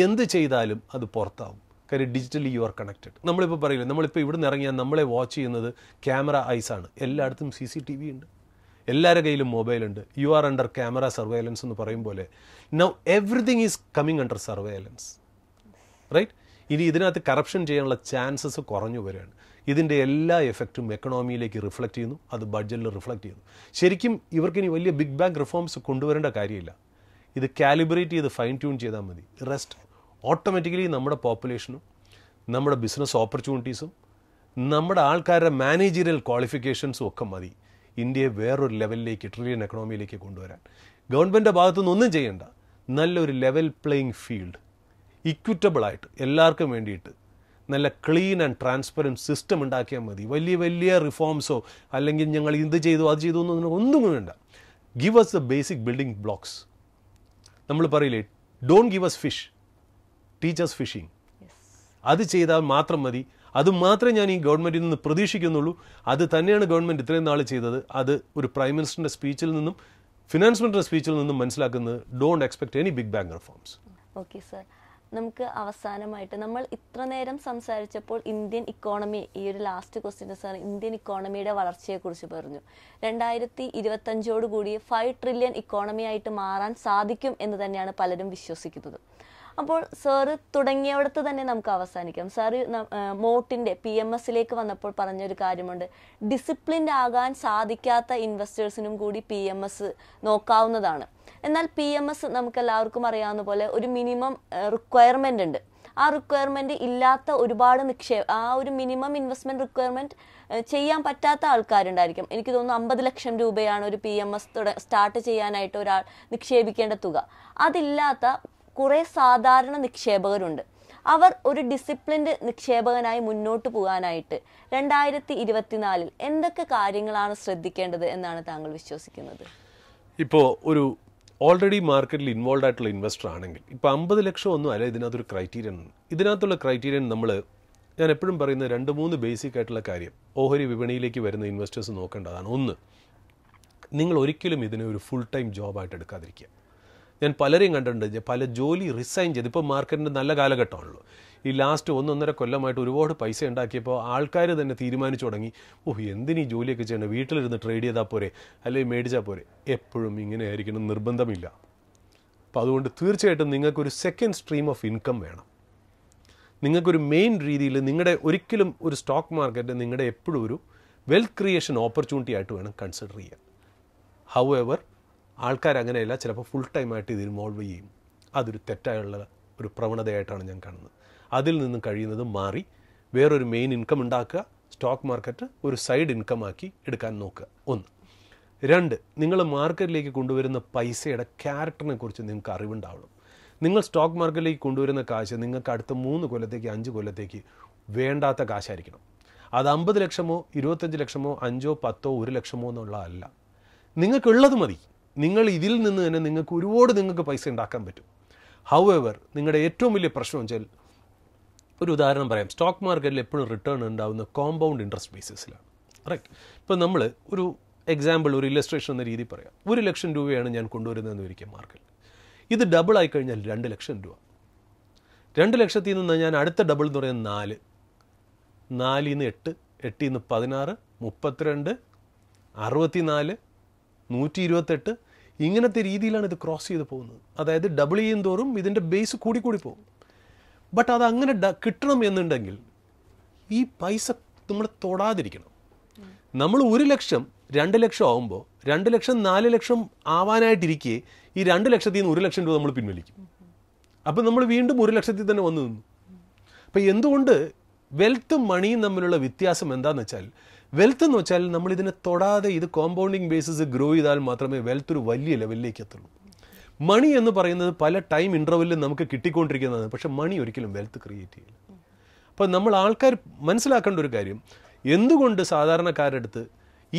എന്ത് ചെയ്താലും അത് പുറത്താവും കാര്യം ഡിജിറ്റലി യു ആർ കണക്റ്റഡ് നമ്മളിപ്പോൾ പറയില്ല നമ്മളിപ്പോൾ ഇവിടെ നിന്ന് ഇറങ്ങിയാൽ നമ്മളെ വാച്ച് ചെയ്യുന്നത് ക്യാമറ ഐസാണ് എല്ലായിടത്തും സി സി ടി വി ഉണ്ട് എല്ലാവരുടെ കയ്യിലും മൊബൈലുണ്ട് you are under camera surveillance എന്ന് പറയും പോലെ now everything is coming under surveillance right ഇനി ഇതിനകത്ത് കറപ്ഷൻ ചെയ്യാനുള്ള ചാൻസസ് കുറഞ്ഞു വരികയാണ് ഇതിൻ്റെ എല്ലാ എഫക്റ്റും എക്കണോമിയിലേക്ക് റിഫ്ലക്റ്റ് ചെയ്യുന്നു അത് ബഡ്ജറ്റിൽ റിഫ്ലക്റ്റ് ചെയ്യുന്നു ശരിക്കും ഇവർക്കിനി വലിയ ബിഗ് ബാങ്ക് റിഫോംസ് കൊണ്ടുവരേണ്ട കാര്യമില്ല ഇത് കാലിബ്രേറ്റ് ചെയ്ത് ഫൈൻ ട്യൂൺ ചെയ്താൽ മതി റെസ്റ്റ് ഓട്ടോമാറ്റിക്കലി നമ്മുടെ പോപ്പുലേഷനും നമ്മുടെ ബിസിനസ് ഓപ്പർച്യൂണിറ്റീസും നമ്മുടെ ആൾക്കാരുടെ മാനേജീരിയൽ ക്വാളിഫിക്കേഷൻസും ഒക്കെ മതി ഇന്ത്യയെ വേറൊരു ലെവലിലേക്ക് ട്രില്യൺ എക്കണോമിയിലേക്ക് കൊണ്ടുവരാൻ ഗവൺമെൻറ്റിൻ്റെ ഭാഗത്തുനിന്ന് ഒന്നും ചെയ്യേണ്ട നല്ലൊരു ലെവൽ പ്ലേയിങ് ഫീൽഡ് ഇക്വിറ്റബിളായിട്ട് എല്ലാവർക്കും വേണ്ടിയിട്ട് നല്ല ക്ലീൻ ആൻഡ് ട്രാൻസ്പെറൻറ്റ് സിസ്റ്റം ഉണ്ടാക്കിയാൽ മതി വലിയ വലിയ റിഫോംസോ അല്ലെങ്കിൽ ഞങ്ങൾ ഇത് ചെയ്തു അത് ചെയ്തു എന്നൊന്നും ഒന്നും വേണ്ട give us the basic building blocks നമ്മൾ പറയില്ലേ don't give us fish teachers fishing അത് ചെയ്താൽ മാത്രം മതി അത് മാത്രമേ ഞാൻ ഈ ഗവൺമെൻറ്റിൽ നിന്ന് പ്രതീക്ഷിക്കുന്നുള്ളൂ അത് തന്നെയാണ് ഗവൺമെൻറ് ഇത്രയും നാൾ ചെയ്തത് അത് ഒരു പ്രൈം മിനിസ്റ്ററിൻ്റെ സ്പീച്ചിൽ നിന്നും ഫിനാൻസ് മിനിസ്റ്റർ സ്പീച്ചിൽ നിന്നും മനസ്സിലാക്കുന്നത് don't expect any big bank reforms okay sir നമുക്ക് അവസാനമായിട്ട് നമ്മൾ ഇത്ര നേരം സംസാരിച്ചപ്പോൾ ഇന്ത്യൻ ഇക്കോണമി ഈ ഒരു ലാസ്റ്റ് ക്വസ്റ്റ്യൻ സാർ ഇന്ത്യൻ ഇക്കോണമിയുടെ വളർച്ചയെക്കുറിച്ച് പറഞ്ഞു രണ്ടായിരത്തി ഇരുപത്തഞ്ചോടുകൂടി കൂടി ഫൈവ് ട്രില്യൺ ഇക്കോണമി ആയിട്ട് മാറാൻ സാധിക്കും എന്ന് തന്നെയാണ് പലരും വിശ്വസിക്കുന്നത് അപ്പോൾ സാറ് തുടങ്ങിയവിടത്ത് തന്നെ നമുക്ക് അവസാനിക്കാം സാറ് മോട്ടിൻ്റെ പി എം എസിലേക്ക് വന്നപ്പോൾ പറഞ്ഞൊരു കാര്യമുണ്ട് ഡിസിപ്ലിൻഡ് ആകാൻ സാധിക്കാത്ത ഇൻവെസ്റ്റേഴ്സിനും കൂടി പി എം എസ് നോക്കാവുന്നതാണ് എന്നാൽ പി എം എസ് നമുക്ക് എല്ലാവർക്കും അറിയാവുന്ന പോലെ ഒരു മിനിമം റിക്വയർമെൻ്റ് ഉണ്ട് ആ റിക്വയർമെൻറ്റ് ഇല്ലാത്ത ഒരുപാട് നിക്ഷേപ ആ ഒരു മിനിമം ഇൻവെസ്റ്റ്മെൻറ്റ് റിക്വയർമെൻറ്റ് ചെയ്യാൻ പറ്റാത്ത ആൾക്കാരുണ്ടായിരിക്കും എനിക്ക് തോന്നുന്നു അമ്പത് ലക്ഷം രൂപയാണ് ഒരു പി എം എസ് സ്റ്റാർട്ട് ചെയ്യാനായിട്ട് ഒരാൾ നിക്ഷേപിക്കേണ്ട തുക അതില്ലാത്ത കുറെ സാധാരണ നിക്ഷേപകരുണ്ട് അവർ ഒരു ഡിസിപ്ലിൻഡ് നിക്ഷേപകനായി മുന്നോട്ട് പോകാനായിട്ട് രണ്ടായിരത്തി ഇരുപത്തിനാലിൽ എന്തൊക്കെ കാര്യങ്ങളാണ് ശ്രദ്ധിക്കേണ്ടത് എന്നാണ് താങ്കൾ വിശ്വസിക്കുന്നത് ഇപ്പോൾ ഒരു ഓൾറെഡി മാർക്കറ്റിൽ ഇൻവോൾവ് ആയിട്ടുള്ള ഇൻവെസ്റ്റർ ആണെങ്കിൽ ഇപ്പോൾ അമ്പത് ലക്ഷം ഒന്നും അല്ല ഇതിനകത്തൊരു ക്രൈറ്റീരിയൻ ഇതിനകത്തുള്ള ക്രൈറ്റീരിയൻ നമ്മൾ ഞാൻ എപ്പോഴും പറയുന്ന രണ്ട് മൂന്ന് ബേസിക് ആയിട്ടുള്ള കാര്യം ഓഹരി വിപണിയിലേക്ക് വരുന്ന ഇൻവെസ്റ്റേഴ്സ് നോക്കേണ്ടതാണ് ഒന്ന് നിങ്ങൾ ഒരിക്കലും ഇതിനെ ഒരു ഫുൾ ടൈം ജോബായിട്ട് എടുക്കാതിരിക്കുക ഞാൻ പലരെയും കണ്ടിട്ടുണ്ട് പല ജോലി റിസൈൻ ചെയ്ത് ഇപ്പോൾ മാർക്കറ്റിൻ്റെ നല്ല കാലഘട്ടമാണല്ലോ ഈ ലാസ്റ്റ് ഒന്നൊന്നര കൊല്ലമായിട്ട് ഒരുപാട് പൈസ ഉണ്ടാക്കിയപ്പോൾ ആൾക്കാർ തന്നെ തീരുമാനിച്ചു തുടങ്ങി ഓഹ് ഈ ജോലിയൊക്കെ ചെയ്യണം വീട്ടിലിരുന്ന് ട്രേഡ് ചെയ്താൽ പോരെ അല്ലെങ്കിൽ മേടിച്ചാൽ പോരെ എപ്പോഴും ഇങ്ങനെ ആയിരിക്കണം നിർബന്ധമില്ല അപ്പോൾ അതുകൊണ്ട് തീർച്ചയായിട്ടും നിങ്ങൾക്കൊരു സെക്കൻഡ് സ്ട്രീം ഓഫ് ഇൻകം വേണം നിങ്ങൾക്കൊരു മെയിൻ രീതിയിൽ നിങ്ങളുടെ ഒരിക്കലും ഒരു സ്റ്റോക്ക് മാർക്കറ്റ് നിങ്ങളുടെ എപ്പോഴും ഒരു വെൽത്ത് ക്രിയേഷൻ ഓപ്പർച്യൂണിറ്റി ആയിട്ട് വേണം കൺസിഡർ ചെയ്യാൻ ഹൗ എവർ ആൾക്കാർ അങ്ങനെയല്ല ചിലപ്പോൾ ഫുൾ ടൈമായിട്ട് ഇത് ഇൻവോൾവ് ചെയ്യും അതൊരു തെറ്റായുള്ള ഒരു പ്രവണതയായിട്ടാണ് ഞാൻ കാണുന്നത് അതിൽ നിന്നും കഴിയുന്നത് മാറി വേറൊരു മെയിൻ ഇൻകം ഉണ്ടാക്കുക സ്റ്റോക്ക് മാർക്കറ്റ് ഒരു സൈഡ് ഇൻകം ആക്കി എടുക്കാൻ നോക്കുക ഒന്ന് രണ്ട് നിങ്ങൾ മാർക്കറ്റിലേക്ക് കൊണ്ടുവരുന്ന പൈസയുടെ ക്യാരക്ടറിനെ കുറിച്ച് നിങ്ങൾക്ക് അറിവുണ്ടാവണം നിങ്ങൾ സ്റ്റോക്ക് മാർക്കറ്റിലേക്ക് കൊണ്ടുവരുന്ന കാശ് നിങ്ങൾക്ക് അടുത്ത മൂന്ന് കൊല്ലത്തേക്ക് അഞ്ച് കൊല്ലത്തേക്ക് വേണ്ടാത്ത കാശായിരിക്കണം അത് അമ്പത് ലക്ഷമോ ഇരുപത്തഞ്ച് ലക്ഷമോ അഞ്ചോ പത്തോ ഒരു ലക്ഷമോ എന്നുള്ളതല്ല നിങ്ങൾക്കുള്ളത് മതി നിങ്ങൾ ഇതിൽ നിന്ന് തന്നെ നിങ്ങൾക്ക് ഒരുപാട് നിങ്ങൾക്ക് പൈസ ഉണ്ടാക്കാൻ പറ്റും ഹൗ എവർ നിങ്ങളുടെ ഏറ്റവും വലിയ പ്രശ്നം വെച്ചാൽ ഒരു ഉദാഹരണം പറയാം സ്റ്റോക്ക് മാർക്കറ്റിൽ എപ്പോഴും റിട്ടേൺ ഉണ്ടാകുന്ന കോമ്പൗണ്ട് ഇൻട്രസ്റ്റ് ബേസിസിലാണ് റൈറ്റ് ഇപ്പോൾ നമ്മൾ ഒരു എക്സാമ്പിൾ ഒരു ഇല്ലസ്ട്രേഷൻ എന്ന രീതിയിൽ പറയാം ഒരു ലക്ഷം രൂപയാണ് ഞാൻ കൊണ്ടുവരുന്നതെന്ന് ഒരിക്കൽ മാർക്കറ്റ് ഇത് ഡബിൾ ആയി കഴിഞ്ഞാൽ രണ്ട് ലക്ഷം രൂപ രണ്ട് ലക്ഷത്തിൽ നിന്ന് ഞാൻ അടുത്ത ഡബിൾ എന്ന് പറയുന്നത് നാല് നാലിൽ നിന്ന് എട്ട് എട്ടിൽ നിന്ന് പതിനാറ് മുപ്പത്തിരണ്ട് നാല് നൂറ്റി ഇരുപത്തെട്ട് ഇങ്ങനത്തെ രീതിയിലാണ് ഇത് ക്രോസ് ചെയ്ത് പോകുന്നത് അതായത് ഡബിൾ ചെയ്യും തോറും ഇതിൻ്റെ ബേസ് കൂടിക്കൂടി പോകും ബട്ട് അത് അങ്ങനെ കിട്ടണം എന്നുണ്ടെങ്കിൽ ഈ പൈസ നമ്മൾ തൊടാതിരിക്കണം നമ്മൾ ഒരു ലക്ഷം രണ്ട് ലക്ഷം ആവുമ്പോൾ രണ്ട് ലക്ഷം നാല് ലക്ഷം ആവാനായിട്ടിരിക്കെ ഈ രണ്ട് ലക്ഷത്തിൽ നിന്ന് ഒരു ലക്ഷം രൂപ നമ്മൾ പിൻവലിക്കും അപ്പം നമ്മൾ വീണ്ടും ഒരു ലക്ഷത്തിൽ തന്നെ വന്നു നിന്നു അപ്പം എന്തുകൊണ്ട് വെൽത്തും മണിയും തമ്മിലുള്ള വ്യത്യാസം എന്താണെന്ന് വെച്ചാൽ വെൽത്ത് എന്ന് വെച്ചാൽ നമ്മൾ ഇതിനെ തൊടാതെ ഇത് കോമ്പൗണ്ടിങ് ബേസിസ് ഗ്രോ ചെയ്താൽ മാത്രമേ വെൽത്ത് ഒരു വലിയ ലെവലിലേക്ക് എത്തുള്ളൂ മണി എന്ന് പറയുന്നത് പല ടൈം ഇൻ്റർവെല്ലിൽ നമുക്ക് കിട്ടിക്കൊണ്ടിരിക്കുന്നതാണ് പക്ഷെ മണി ഒരിക്കലും വെൽത്ത് ക്രിയേറ്റ് ചെയ്യില്ല അപ്പോൾ നമ്മൾ ആൾക്കാർ മനസ്സിലാക്കേണ്ട ഒരു കാര്യം എന്തുകൊണ്ട് സാധാരണക്കാരുടെ അടുത്ത്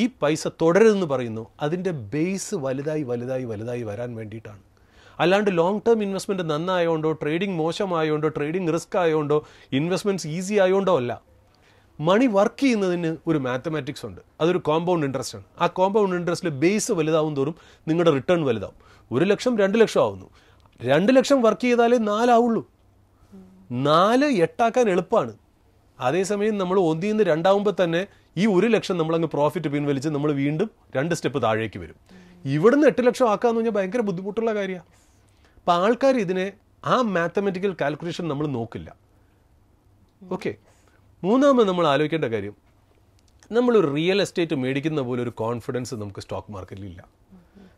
ഈ പൈസ തുടരുതെന്ന് പറയുന്നു അതിൻ്റെ ബേസ് വലുതായി വലുതായി വലുതായി വരാൻ വേണ്ടിയിട്ടാണ് അല്ലാണ്ട് ലോങ് ടേം ഇൻവെസ്റ്റ്മെൻറ്റ് നന്നായതുകൊണ്ടോ ട്രേഡിംഗ് മോശമായതുകൊണ്ടോ ട്രേഡിംഗ് റിസ്ക് ആയതുകൊണ്ടോ ഇൻവെസ്റ്റ്മെൻറ്റ്സ് ഈസി ആയതുകൊണ്ടോ അല്ല മണി വർക്ക് ചെയ്യുന്നതിന് ഒരു മാത്തമാറ്റിക്സ് ഉണ്ട് അതൊരു കോമ്പൗണ്ട് ഇൻട്രസ്റ്റ് ആണ് ആ കോമ്പൗണ്ട് ഇൻട്രസ്റ്റിൽ ബേസ് വലുതാവും തോറും നിങ്ങളുടെ റിട്ടേൺ വലുതാവും ഒരു ലക്ഷം രണ്ട് ലക്ഷം ആവുന്നു രണ്ട് ലക്ഷം വർക്ക് ചെയ്താലേ നാലാവുള്ളൂ നാല് എട്ടാക്കാൻ എളുപ്പമാണ് അതേസമയം നമ്മൾ ഒന്നിൽ നിന്ന് രണ്ടാവുമ്പോൾ തന്നെ ഈ ഒരു ലക്ഷം നമ്മളങ്ങ് പ്രോഫിറ്റ് പിൻവലിച്ച് നമ്മൾ വീണ്ടും രണ്ട് സ്റ്റെപ്പ് താഴേക്ക് വരും ഇവിടുന്ന് എട്ട് ലക്ഷം ആക്കാന്ന് പറഞ്ഞാൽ ഭയങ്കര ബുദ്ധിമുട്ടുള്ള കാര്യമാണ് അപ്പം ആൾക്കാർ ഇതിനെ ആ മാത്തമെറ്റിക്കൽ കാൽക്കുലേഷൻ നമ്മൾ നോക്കില്ല ഓക്കെ മൂന്നാമത് നമ്മൾ ആലോചിക്കേണ്ട കാര്യം നമ്മൾ റിയൽ എസ്റ്റേറ്റ് മേടിക്കുന്ന പോലെ ഒരു കോൺഫിഡൻസ് നമുക്ക് സ്റ്റോക്ക് മാർക്കറ്റിൽ ഇല്ല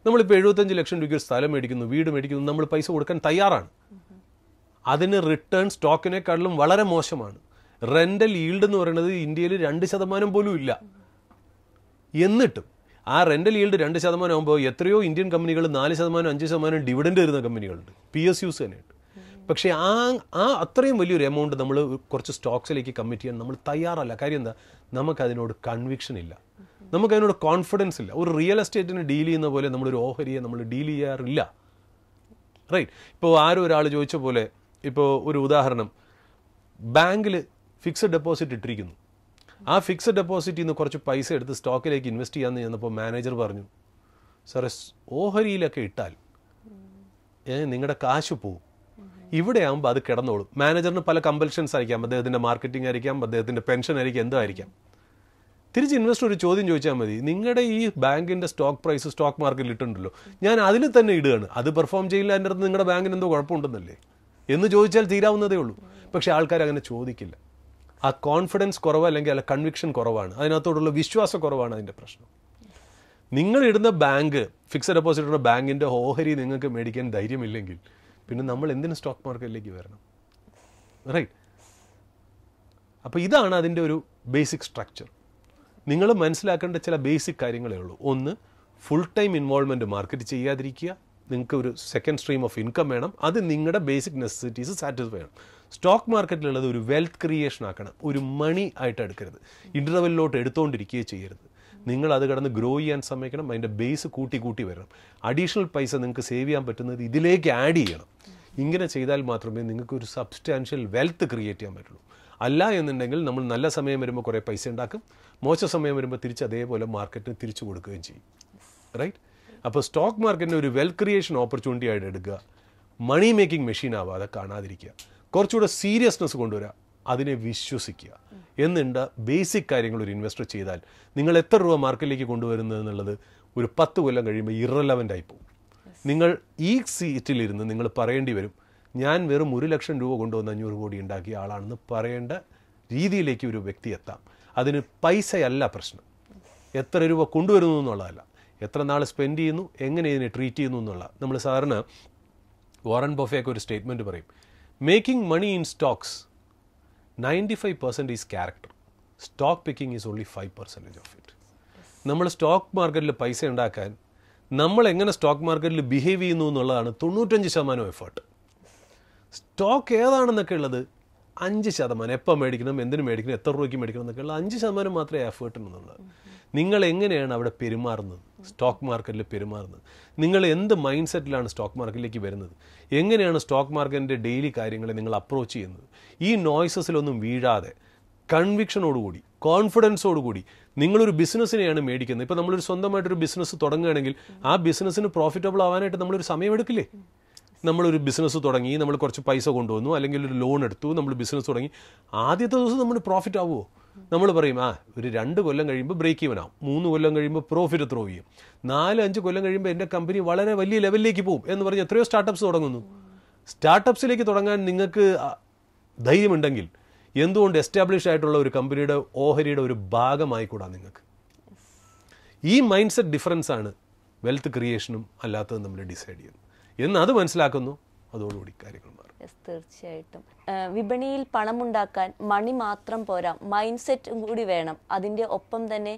നമ്മളിപ്പോൾ എഴുപത്തഞ്ച് ലക്ഷം രൂപയ്ക്ക് സ്ഥലം മേടിക്കുന്നു വീട് മേടിക്കുന്നു നമ്മൾ പൈസ കൊടുക്കാൻ തയ്യാറാണ് അതിന് റിട്ടേൺ സ്റ്റോക്കിനെക്കാളും വളരെ മോശമാണ് റെൻ്റൽ ഈൽഡ് എന്ന് പറയുന്നത് ഇന്ത്യയിൽ രണ്ട് ശതമാനം പോലും ഇല്ല എന്നിട്ടും ആ റെൻ്റൽ ഈൽഡ് രണ്ട് ശതമാനം ആകുമ്പോൾ എത്രയോ ഇന്ത്യൻ കമ്പനികൾ നാല് ശതമാനം അഞ്ച് ശതമാനം ഡിവിഡൻഡ് വരുന്ന കമ്പനികളുണ്ട് പി എസ് യൂസ് തന്നെയുണ്ട് പക്ഷേ ആ ആ അത്രയും വലിയൊരു എമൗണ്ട് നമ്മൾ കുറച്ച് സ്റ്റോക്സിലേക്ക് കമ്മിറ്റ് ചെയ്യാൻ നമ്മൾ തയ്യാറല്ല കാര്യം എന്താ നമുക്കതിനോട് കൺവിക്ഷൻ ഇല്ല നമുക്കതിനോട് കോൺഫിഡൻസ് ഇല്ല ഒരു റിയൽ എസ്റ്റേറ്റിന് ഡീൽ ചെയ്യുന്ന പോലെ നമ്മളൊരു ഓഹരിയെ നമ്മൾ ഡീൽ ചെയ്യാറില്ല റൈറ്റ് ഇപ്പോൾ ആരും ഒരാൾ ചോദിച്ച പോലെ ഇപ്പോൾ ഒരു ഉദാഹരണം ബാങ്കിൽ ഫിക്സഡ് ഡെപ്പോസിറ്റ് ഇട്ടിരിക്കുന്നു ആ ഫിക്സഡ് ഡെപ്പോസിറ്റിൽ നിന്ന് കുറച്ച് പൈസ എടുത്ത് സ്റ്റോക്കിലേക്ക് ഇൻവെസ്റ്റ് ചെയ്യാമെന്ന് ചെന്നപ്പോൾ മാനേജർ പറഞ്ഞു സാറേ ഓഹരിയിലൊക്കെ ഇട്ടാൽ നിങ്ങളുടെ കാശ് പോവും ഇവിടെ ആകുമ്പോൾ അത് കിടന്നോളും മാനേജറിന് പല കമ്പൽഷൻസ് ആയിരിക്കാം അദ്ദേഹത്തിൻ്റെ മാർക്കറ്റിംഗ് ആയിരിക്കാം അദ്ദേഹത്തിൻ്റെ പെൻഷൻ ആയിരിക്കും എന്തായിരിക്കാം തിരിച്ച് ഇൻവെസ്റ്റർ ഒരു ചോദ്യം ചോദിച്ചാൽ മതി നിങ്ങളുടെ ഈ ബാങ്കിൻ്റെ സ്റ്റോക്ക് പ്രൈസ് സ്റ്റോക്ക് മാർക്കറ്റിൽ ഇട്ടുണ്ടല്ലോ ഞാൻ അതിൽ തന്നെ ഇടുകയാണ് അത് പെർഫോം ചെയ്യില്ല എൻ്റെ അടുത്ത് നിങ്ങളുടെ ബാങ്കിന് എന്തോ കുഴപ്പമുണ്ടെന്നല്ലേ എന്ന് ചോദിച്ചാൽ തീരാവുന്നതേ ഉള്ളൂ പക്ഷേ ആൾക്കാർ അങ്ങനെ ചോദിക്കില്ല ആ കോൺഫിഡൻസ് കുറവ് അല്ലെങ്കിൽ അല്ല കൺവിക്ഷൻ കുറവാണ് അതിനകത്തോടുള്ള വിശ്വാസ കുറവാണ് അതിൻ്റെ പ്രശ്നം നിങ്ങൾ ഇടുന്ന ബാങ്ക് ഫിക്സഡ് ഡെപ്പോസിറ്റ് ഉള്ള ബാങ്കിൻ്റെ ഓഹരി നിങ്ങൾക്ക് മേടിക്കാൻ ധൈര്യമില്ലെങ്കിൽ പിന്നെ നമ്മൾ എന്തിനു സ്റ്റോക്ക് മാർക്കറ്റിലേക്ക് വരണം റൈറ്റ് അപ്പോൾ ഇതാണ് അതിൻ്റെ ഒരു ബേസിക് സ്ട്രക്ചർ നിങ്ങൾ മനസ്സിലാക്കേണ്ട ചില ബേസിക് കാര്യങ്ങളേ ഉള്ളൂ ഒന്ന് ഫുൾ ടൈം ഇൻവോൾവ്മെൻറ്റ് മാർക്കറ്റ് ചെയ്യാതിരിക്കുക നിങ്ങൾക്ക് ഒരു സെക്കൻഡ് സ്ട്രീം ഓഫ് ഇൻകം വേണം അത് നിങ്ങളുടെ ബേസിക് നെസസിറ്റീസ് സാറ്റിസ്ഫൈ ചെയ്യണം സ്റ്റോക്ക് മാർക്കറ്റിലുള്ളത് ഒരു വെൽത്ത് ക്രിയേഷൻ ആക്കണം ഒരു മണി ആയിട്ട് എടുക്കരുത് ഇൻ്റർവെല്ലിലോട്ട് എടുത്തുകൊണ്ടിരിക്കുകയോ ചെയ്യരുത് നിങ്ങൾ അത് കിടന്ന് ഗ്രോ ചെയ്യാൻ സമ്മതിക്കണം അതിൻ്റെ ബേസ് കൂട്ടി കൂട്ടി വരണം അഡീഷണൽ പൈസ നിങ്ങൾക്ക് സേവ് ചെയ്യാൻ പറ്റുന്നത് ഇതിലേക്ക് ആഡ് ചെയ്യണം ഇങ്ങനെ ചെയ്താൽ മാത്രമേ നിങ്ങൾക്ക് ഒരു സബ്സ്റ്റാൻഷ്യൽ വെൽത്ത് ക്രിയേറ്റ് ചെയ്യാൻ പറ്റുള്ളൂ അല്ല എന്നുണ്ടെങ്കിൽ നമ്മൾ നല്ല സമയം വരുമ്പോൾ കുറേ പൈസ ഉണ്ടാക്കും മോശ സമയം വരുമ്പോൾ തിരിച്ച് അതേപോലെ മാർക്കറ്റിന് തിരിച്ചു കൊടുക്കുകയും ചെയ്യും റൈറ്റ് അപ്പോൾ സ്റ്റോക്ക് മാർക്കറ്റിന് ഒരു വെൽത്ത് ക്രിയേഷൻ ഓപ്പർച്യൂണിറ്റി ആയിട്ട് എടുക്കുക മണി മേക്കിംഗ് മെഷീൻ ആവാതെ കാണാതിരിക്കുക കുറച്ചുകൂടെ സീരിയസ്നെസ് കൊണ്ടുവരിക അതിനെ വിശ്വസിക്കുക എന്നിട്ട് ബേസിക് കാര്യങ്ങൾ ഒരു ഇൻവെസ്റ്റർ ചെയ്താൽ നിങ്ങൾ എത്ര രൂപ മാർക്കറ്റിലേക്ക് കൊണ്ടുവരുന്നത് എന്നുള്ളത് ഒരു പത്ത് കൊല്ലം കഴിയുമ്പോൾ ഇറലവൻ്റ് ആയി പോകും നിങ്ങൾ ഈ സീറ്റിലിരുന്ന് നിങ്ങൾ പറയേണ്ടി വരും ഞാൻ വെറും ഒരു ലക്ഷം രൂപ കൊണ്ടുവന്ന് അഞ്ഞൂറ് കോടി ഉണ്ടാക്കിയ ആളാണെന്ന് പറയേണ്ട രീതിയിലേക്ക് ഒരു വ്യക്തി എത്താം അതിന് പൈസയല്ല പ്രശ്നം എത്ര രൂപ കൊണ്ടുവരുന്നു എന്നുള്ളതല്ല എത്ര നാൾ സ്പെൻഡ് ചെയ്യുന്നു എങ്ങനെ ഇതിനെ ട്രീറ്റ് ചെയ്യുന്നു എന്നുള്ള നമ്മൾ സാധാരണ വോറൻ ബൊഫയൊക്കെ ഒരു സ്റ്റേറ്റ്മെൻറ്റ് പറയും making money in stocks 95% is character stock picking is only five percentage of it നമ്മൾ സ്റ്റോക്ക് മാർക്കറ്റിൽ പൈസ ഉണ്ടാക്കാൻ നമ്മൾ എങ്ങനെ സ്റ്റോക്ക് മാർക്കറ്റിൽ ബിഹേവ് ചെയ്യുന്നു എന്നുള്ളതാണ് തൊണ്ണൂറ്റഞ്ച് ശതമാനം എഫേർട്ട് സ്റ്റോക്ക് ഏതാണെന്നൊക്കെ ഉള്ളത് അഞ്ച് ശതമാനം എപ്പോൾ മേടിക്കണം എന്തിനു മേടിക്കണം എത്ര രൂപയ്ക്ക് മേടിക്കണം എന്നൊക്കെയുള്ള അഞ്ച് ശതമാനം മാത്രമേ എഫേർട്ട് ഉണ്ടെന്നുള്ളത് നിങ്ങൾ എങ്ങനെയാണ് അവിടെ പെരുമാറുന്നത് സ്റ്റോക്ക് മാർക്കറ്റിൽ പെരുമാറുന്നത് നിങ്ങൾ എന്ത് മൈൻഡ് സെറ്റിലാണ് സ്റ്റോക്ക് മാർക്കറ്റിലേക്ക് വരുന്നത് എങ്ങനെയാണ് സ്റ്റോക്ക് മാർക്കറ്റിൻ്റെ ഡെയിലി കാര്യങ്ങളെ നിങ്ങൾ അപ്രോച്ച് ചെയ്യുന്നത് ഈ നോയ്സസിലൊന്നും വീഴാതെ കൺവിക്ഷനോടുകൂടി കോൺഫിഡൻസോടുകൂടി നിങ്ങളൊരു ബിസിനസ്സിനെയാണ് മേടിക്കുന്നത് ഇപ്പോൾ നമ്മളൊരു സ്വന്തമായിട്ടൊരു ബിസിനസ് തുടങ്ങുകയാണെങ്കിൽ ആ ബിസിനസ്സിന് പ്രോഫിറ്റബിൾ ആവാനായിട്ട് നമ്മളൊരു സമയമെടുക്കില്ലേ നമ്മളൊരു ബിസിനസ് തുടങ്ങി നമ്മൾ കുറച്ച് പൈസ കൊണ്ടുവന്നു അല്ലെങ്കിൽ ഒരു ലോൺ എടുത്തു നമ്മൾ ബിസിനസ് തുടങ്ങി ആദ്യത്തെ ദിവസം നമ്മൾ പ്രോഫിറ്റ് ആവുമോ നമ്മൾ പറയും ആ ഒരു രണ്ട് കൊല്ലം കഴിയുമ്പോൾ ബ്രേക്ക് ഈവൻ ആവും മൂന്ന് കൊല്ലം കഴിയുമ്പോൾ പ്രോഫിറ്റ് ത്രോ ചെയ്യും നാല് അഞ്ച് കൊല്ലം കഴിയുമ്പോൾ എൻ്റെ കമ്പനി വളരെ വലിയ ലെവലിലേക്ക് പോകും എന്ന് പറഞ്ഞ് എത്രയോ സ്റ്റാർട്ടപ്പ്സ് തുടങ്ങുന്നു സ്റ്റാർട്ടപ്പ്സിലേക്ക് തുടങ്ങാൻ നിങ്ങൾക്ക് ധൈര്യമുണ്ടെങ്കിൽ എന്തുകൊണ്ട് എസ്റ്റാബ്ലിഷ് ആയിട്ടുള്ള ഒരു കമ്പനിയുടെ ഓഹരിയുടെ ഒരു ഭാഗമായിക്കൂടാ നിങ്ങൾക്ക് ഈ മൈൻഡ് സെറ്റ് ഡിഫറൻസ് ആണ് വെൽത്ത് ക്രിയേഷനും അല്ലാത്തതും നമ്മൾ ഡിസൈഡ് ചെയ്യുന്നത് എന്നത് മനസ്സിലാക്കുന്നു അതോടുകൂടി കാര്യങ്ങൾ മാറും തീർച്ചയായിട്ടും വിപണിയിൽ പണമുണ്ടാക്കാൻ മണി മാത്രം പോരാ മൈൻഡ് സെറ്റും കൂടി വേണം അതിന്റെ ഒപ്പം തന്നെ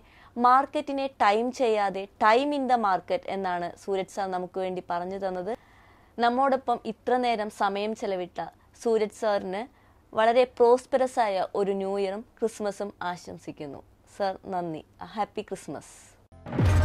മാർക്കറ്റിനെ ടൈം ചെയ്യാതെ ടൈം ഇൻ ദ മാർക്കറ്റ് എന്നാണ് സൂരജ് സാർ നമുക്ക് വേണ്ടി പറഞ്ഞു തന്നത് നമ്മോടൊപ്പം ഇത്ര നേരം സമയം ചെലവിട്ട സൂരജ് സാറിന് വളരെ പ്രോസ്പെറസ് ആയ ഒരു ന്യൂ ഇയറും ക്രിസ്മസും ആശംസിക്കുന്നു സർ നന്ദി ഹാപ്പി ക്രിസ്മസ്